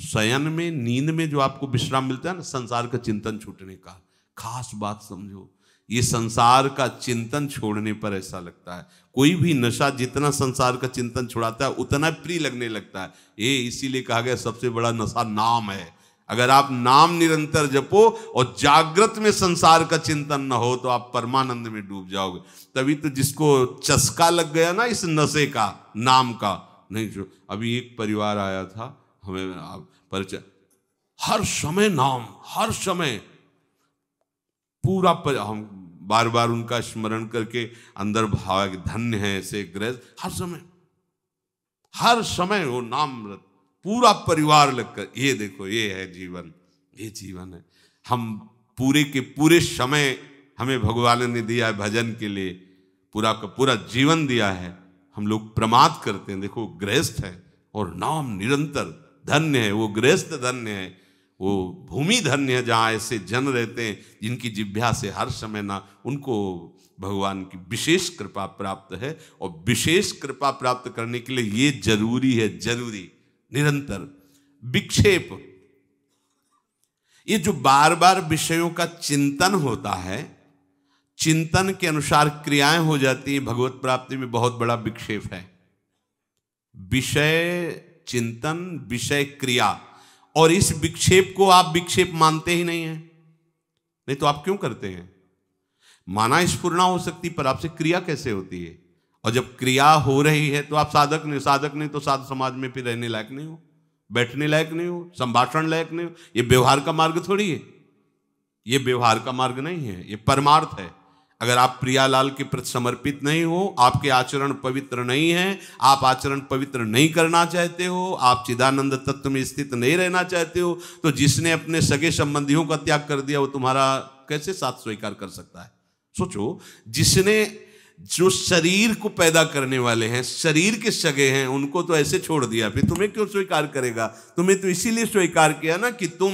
Speaker 1: शयन में नींद में जो आपको विश्राम मिलता है ना संसार का चिंतन छूटने का खास बात समझो ये संसार का चिंतन छोड़ने पर ऐसा लगता है कोई भी नशा जितना संसार का चिंतन छुड़ाता है उतना प्रिय लगने लगता है ये इसीलिए कहा गया सबसे बड़ा नशा नाम है अगर आप नाम निरंतर जपो और जागृत में संसार का चिंतन न हो तो आप परमानंद में डूब जाओगे तभी तो जिसको चस्का लग गया ना इस नशे का नाम का नहीं जो अभी एक परिवार आया था हमें परिचय हर समय नाम हर समय पूरा पर, हम बार बार उनका स्मरण करके अंदर भाव धन्य है ऐसे ग्रह हर समय हर समय वो नाम रत पूरा परिवार लगकर ये देखो ये है जीवन ये जीवन है हम पूरे के पूरे समय हमें भगवान ने दिया है भजन के लिए पूरा का पूरा जीवन दिया है हम लोग प्रमाद करते हैं देखो गृहस्थ है और नाम निरंतर धन्य है वो गृहस्थ धन्य है वो भूमि धन्य है जहाँ ऐसे जन रहते हैं जिनकी जिभ्या से हर समय ना उनको भगवान की विशेष कृपा प्राप्त है और विशेष कृपा प्राप्त करने के लिए ये जरूरी है जरूरी निरंतर विक्षेप ये जो बार बार विषयों का चिंतन होता है चिंतन के अनुसार क्रियाएं हो जाती हैं भगवत प्राप्ति में बहुत बड़ा विक्षेप है विषय चिंतन विषय क्रिया और इस विक्षेप को आप विक्षेप मानते ही नहीं है नहीं तो आप क्यों करते हैं माना स्पूर्णा हो सकती पर आपसे क्रिया कैसे होती है और जब क्रिया हो रही है तो आप साधक नहीं साधक नहीं तो साधु समाज में भी रहने लायक नहीं हो बैठने लायक नहीं हो संभाषण लायक नहीं हो ये व्यवहार का मार्ग थोड़ी है ये व्यवहार का मार्ग नहीं है ये परमार्थ है अगर आप प्रियालाल के प्रति समर्पित नहीं हो आपके आचरण पवित्र नहीं है आप आचरण पवित्र नहीं करना चाहते हो आप चिदानंद तत्व में स्थित नहीं रहना चाहते हो तो जिसने अपने सगे संबंधियों का त्याग कर दिया वो तुम्हारा कैसे साथ स्वीकार कर सकता है सोचो जिसने जो शरीर को पैदा करने वाले हैं शरीर के सगे हैं उनको तो ऐसे छोड़ दिया फिर तुम्हें क्यों स्वीकार करेगा तुम्हें तो इसीलिए स्वीकार किया ना कि तुम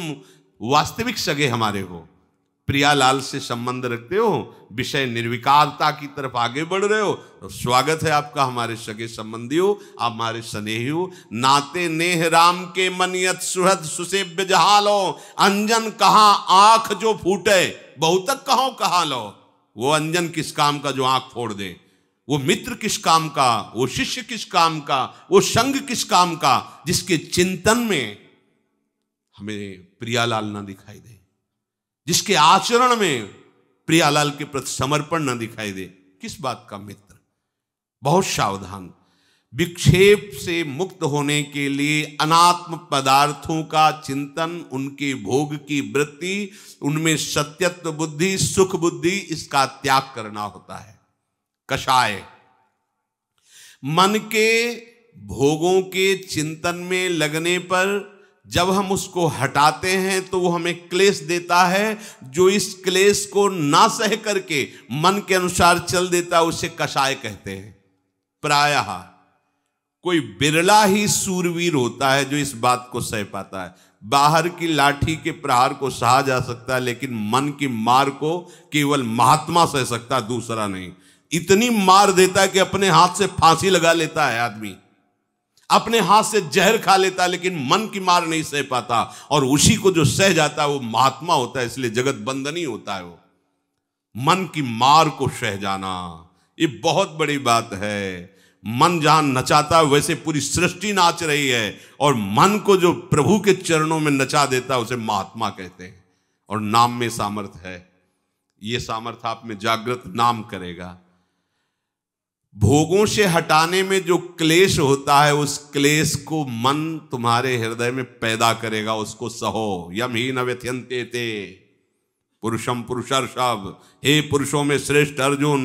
Speaker 1: वास्तविक सगे हमारे हो प्रियालाल से संबंध रखते हो विषय निर्विकारता की तरफ आगे बढ़ रहे हो तो स्वागत है आपका हमारे सगे संबंधी हो आप हमारे स्नेही हो नाते नेह राम के मनियत सुहद सुसेव्य जहा लो अंजन कहा आंख जो फूटे बहुत कहो कहा लो वो अंजन किस काम का जो आंख फोड़ दे वो मित्र किस काम का वो शिष्य किस काम का वो संग किस काम का जिसके चिंतन में हमें प्रियालाल ना दिखाई दे जिसके आचरण में प्रियालाल के प्रति समर्पण ना दिखाई दे किस बात का मित्र बहुत सावधान विक्षेप से मुक्त होने के लिए अनात्म पदार्थों का चिंतन उनके भोग की वृत्ति उनमें सत्यत्व बुद्धि सुख बुद्धि इसका त्याग करना होता है कषाय मन के भोगों के चिंतन में लगने पर जब हम उसको हटाते हैं तो वो हमें क्लेश देता है जो इस क्लेश को ना सह करके मन के अनुसार चल देता है उसे कषाय कहते हैं प्रायः कोई बिरला ही सूरवीर होता है जो इस बात को सह पाता है बाहर की लाठी के प्रहार को सहा जा सकता है लेकिन मन की मार को केवल महात्मा सह सकता है दूसरा नहीं इतनी मार देता है कि अपने हाथ से फांसी लगा लेता है आदमी अपने हाथ से जहर खा लेता है लेकिन मन की मार नहीं सह पाता और उसी को जो सह जाता है वो महात्मा होता है इसलिए जगत बंधनी होता है वो मन की मार को सह जाना ये बहुत बड़ी बात है मन जहां नचाता है वैसे पूरी सृष्टि नाच रही है और मन को जो प्रभु के चरणों में नचा देता है उसे महात्मा कहते हैं और नाम में सामर्थ है ये सामर्थ आप में जागृत नाम करेगा भोगों से हटाने में जो क्लेश होता है उस क्लेश को मन तुम्हारे हृदय में पैदा करेगा उसको सहो यम ही न व्यथ्यंते थे पुरुषम पुरुषर्षभ हे पुरुषों में श्रेष्ठ अर्जुन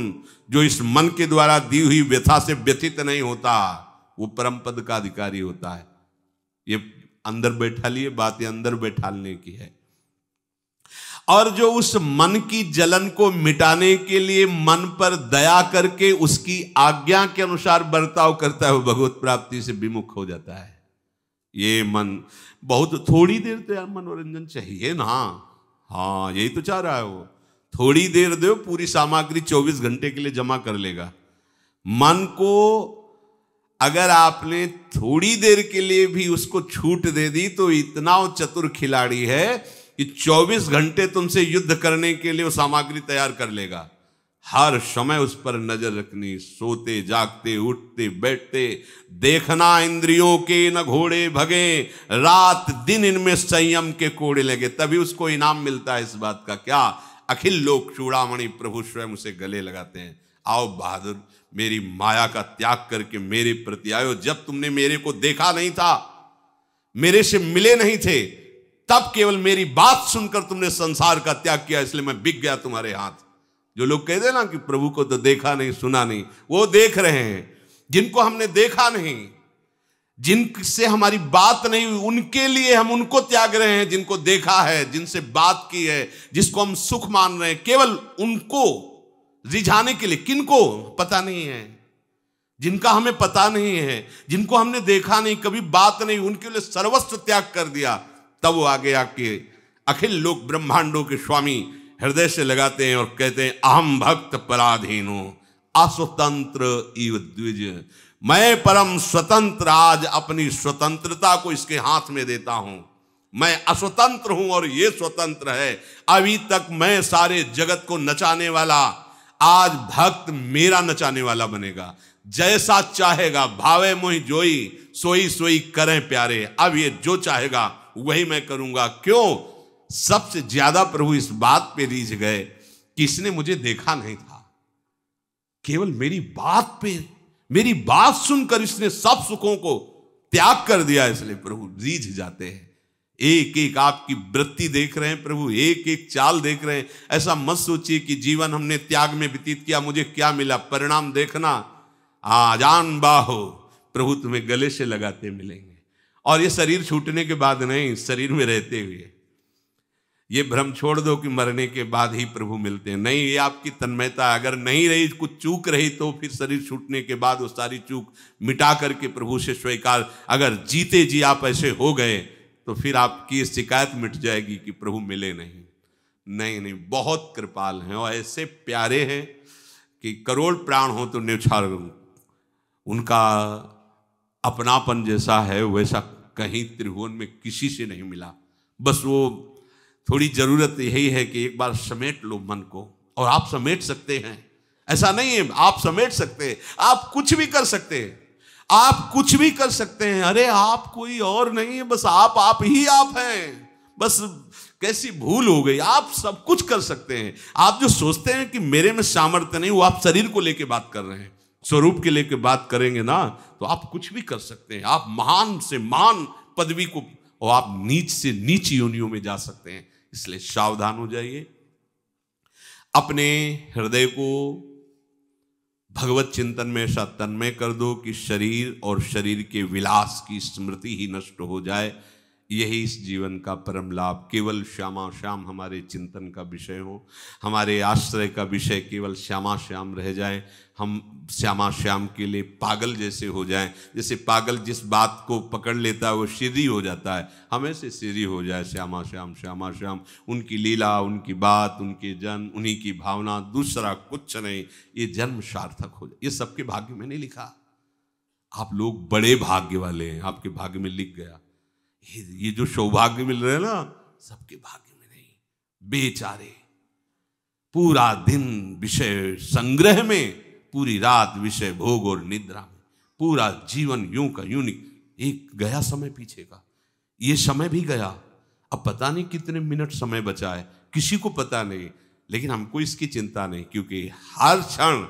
Speaker 1: जो इस मन के द्वारा दी हुई व्यथा से व्यथित नहीं होता वो परम पद का अधिकारी होता है ये अंदर बैठा लिए बात ये अंदर बैठाने की है और जो उस मन की जलन को मिटाने के लिए मन पर दया करके उसकी आज्ञा के अनुसार बर्ताव करता है वो भगवत प्राप्ति से विमुख हो जाता है ये मन बहुत थोड़ी देर तो यार मनोरंजन चाहिए ना हाँ यही तो चाह रहा है वो थोड़ी देर दो पूरी सामग्री 24 घंटे के लिए जमा कर लेगा मन को अगर आपने थोड़ी देर के लिए भी उसको छूट दे दी तो इतना चतुर खिलाड़ी है कि 24 घंटे तुमसे युद्ध करने के लिए वो सामग्री तैयार कर लेगा हर समय उस पर नजर रखनी सोते जागते उठते बैठते देखना इंद्रियों के न घोड़े भगे रात दिन इनमें संयम के कोड़े लगे तभी उसको इनाम मिलता है इस बात का क्या अखिल लोक चूड़ामणि प्रभु स्वयं उसे गले लगाते हैं आओ बहादुर मेरी माया का त्याग करके मेरे प्रति आयो जब तुमने मेरे को देखा नहीं था मेरे से मिले नहीं थे तब केवल मेरी बात सुनकर तुमने संसार का त्याग किया इसलिए मैं बिक गया तुम्हारे हाथ जो लोग कहते ना कि प्रभु को तो देखा नहीं सुना नहीं वो देख रहे हैं जिनको हमने देखा नहीं जिनसे हमारी बात नहीं हुई उनके लिए हम उनको त्याग रहे हैं जिनको देखा है जिनसे बात की है जिसको हम सुख मान रहे हैं केवल उनको रिझाने के लिए किनको पता नहीं है जिनका हमें पता नहीं है जिनको हमने देखा नहीं कभी बात नहीं उनके लिए सर्वस्व त्याग कर दिया तब वो आगे आके अखिल लोक ब्रह्मांडों के स्वामी हृदय से लगाते हैं और कहते हैं अहम भक्त पराधीनो अस्वतंत्र इव द्विज मैं परम स्वतंत्र आज अपनी स्वतंत्रता को इसके हाथ में देता हूं मैं अस्वतंत्र हूं और ये स्वतंत्र है अभी तक मैं सारे जगत को नचाने वाला आज भक्त मेरा नचाने वाला बनेगा जैसा चाहेगा भावे मोहि जोई सोई सोई करें प्यारे अब ये जो चाहेगा वही मैं करूंगा क्यों सबसे ज्यादा प्रभु इस बात पे रीझ गए कि इसने मुझे देखा नहीं था केवल मेरी बात पे मेरी बात सुनकर इसने सब सुखों को त्याग कर दिया इसलिए प्रभु रीझ जाते हैं एक एक आपकी वृत्ति देख रहे हैं प्रभु एक एक चाल देख रहे हैं ऐसा मत सोचिए कि जीवन हमने त्याग में व्यतीत किया मुझे क्या मिला परिणाम देखना आजान बाहो प्रभु तुम्हें गले से लगाते मिलेंगे और ये शरीर छूटने के बाद नहीं शरीर में रहते हुए ये भ्रम छोड़ दो कि मरने के बाद ही प्रभु मिलते हैं नहीं ये आपकी तन्मयता अगर नहीं रही कुछ चूक रही तो फिर शरीर छूटने के बाद वो सारी चूक मिटा करके प्रभु से स्वीकार अगर जीते जी आप ऐसे हो गए तो फिर आपकी शिकायत मिट जाएगी कि प्रभु मिले नहीं नहीं नहीं बहुत कृपाल हैं और ऐसे प्यारे हैं कि करोड़ प्राण हो तो निछार उनका अपनापन जैसा है वैसा कहीं त्रिभुवन में किसी से नहीं मिला बस वो थोड़ी ज़रूरत यही है कि एक बार समेट लो मन को और आप समेट सकते हैं ऐसा नहीं है आप समेट सकते हैं आप कुछ भी कर सकते हैं आप कुछ भी कर सकते हैं अरे आप कोई और नहीं है बस आप आप ही आप हैं बस कैसी भूल हो गई आप सब कुछ कर सकते हैं आप जो सोचते हैं कि मेरे में सामर्थ्य नहीं वो आप शरीर को लेके बात कर रहे हैं स्वरूप के लेके बात करेंगे ना तो आप कुछ भी कर सकते हैं आप महान से महान पदवी को और आप नीच से नीच योनियों में जा सकते हैं इसलिए सावधान हो जाइए अपने हृदय को भगवत चिंतन में ऐसा तन्मय कर दो कि शरीर और शरीर के विलास की स्मृति ही नष्ट हो जाए यही इस जीवन का परम लाभ केवल श्यामा श्याम हमारे चिंतन का विषय हो हमारे आश्रय का विषय केवल श्यामा श्याम रह जाए हम श्यामा श्याम के लिए पागल जैसे हो जाए जैसे पागल जिस बात को पकड़ लेता है वो श्री हो जाता है हमें से श्री हो जाए श्यामा श्याम श्यामा श्याम उनकी लीला उनकी बात उनके जन्म उन्हीं की भावना दूसरा कुछ नहीं ये जन्म सार्थक हो जाए ये सबके भाग्य में नहीं लिखा आप लोग बड़े भाग्य वाले हैं आपके भाग्य में लिख गया ये जो सौभाग्य मिल रहे हैं ना सबके भाग्य में नहीं बेचारे पूरा दिन विषय संग्रह में पूरी रात विषय भोग और निद्रा में पूरा जीवन यूं का यूं नहीं एक गया समय पीछे का ये समय भी गया अब पता नहीं कितने मिनट समय बचा है किसी को पता नहीं लेकिन हमको इसकी चिंता नहीं क्योंकि हर क्षण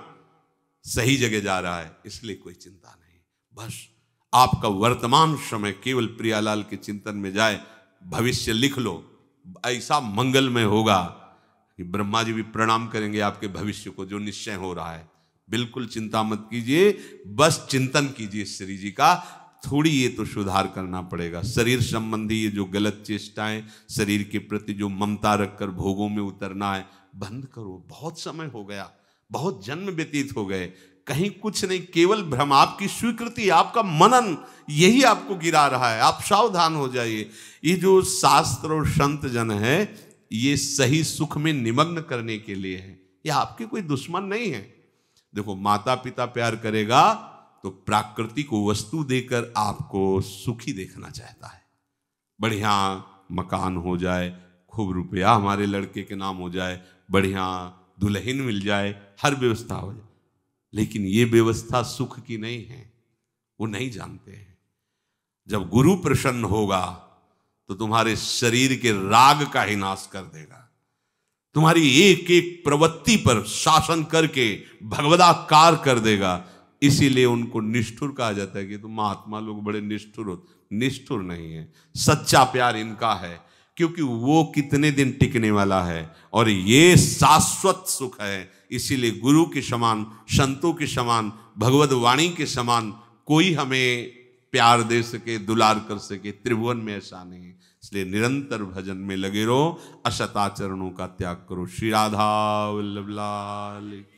Speaker 1: सही जगह जा रहा है इसलिए कोई चिंता नहीं बस आपका वर्तमान समय केवल प्रियालाल के चिंतन में जाए भविष्य लिख लो ऐसा मंगल में होगा कि ब्रह्मा जी भी प्रणाम करेंगे आपके भविष्य को जो निश्चय हो रहा है बिल्कुल चिंता मत कीजिए बस चिंतन कीजिए श्री जी का थोड़ी ये तो सुधार करना पड़ेगा शरीर संबंधी ये जो गलत चेष्टाएं शरीर के प्रति जो ममता रखकर भोगों में उतरना है बंद करो बहुत समय हो गया बहुत जन्म व्यतीत हो गए कहीं कुछ नहीं केवल भ्रम आपकी स्वीकृति आपका मनन यही आपको गिरा रहा है आप सावधान हो जाइए ये जो शास्त्र और संत जन है ये सही सुख में निमग्न करने के लिए है यह आपके कोई दुश्मन नहीं है देखो माता पिता प्यार करेगा तो प्राकृतिक वस्तु देकर आपको सुखी देखना चाहता है बढ़िया मकान हो जाए खूब रुपया हमारे लड़के के नाम हो जाए बढ़िया दुल्हन मिल जाए हर व्यवस्था हो जाए लेकिन ये व्यवस्था सुख की नहीं है वो नहीं जानते हैं जब गुरु प्रसन्न होगा तो तुम्हारे शरीर के राग का ही नाश कर देगा तुम्हारी एक एक प्रवृत्ति पर शासन करके भगवदाकार कर देगा इसीलिए उनको निष्ठुर कहा जाता है कि तो महात्मा लोग बड़े निष्ठुर हो निष्ठुर नहीं है सच्चा प्यार इनका है क्योंकि वो कितने दिन टिकने वाला है और ये शाश्वत सुख है इसीलिए गुरु के समान संतों के समान भगवत वाणी के समान कोई हमें प्यार दे सके दुलार कर सके त्रिभुवन में ऐसा नहीं इसलिए निरंतर भजन में लगे रहो असताचरणों का त्याग करो श्री राधा वल्लभ लाल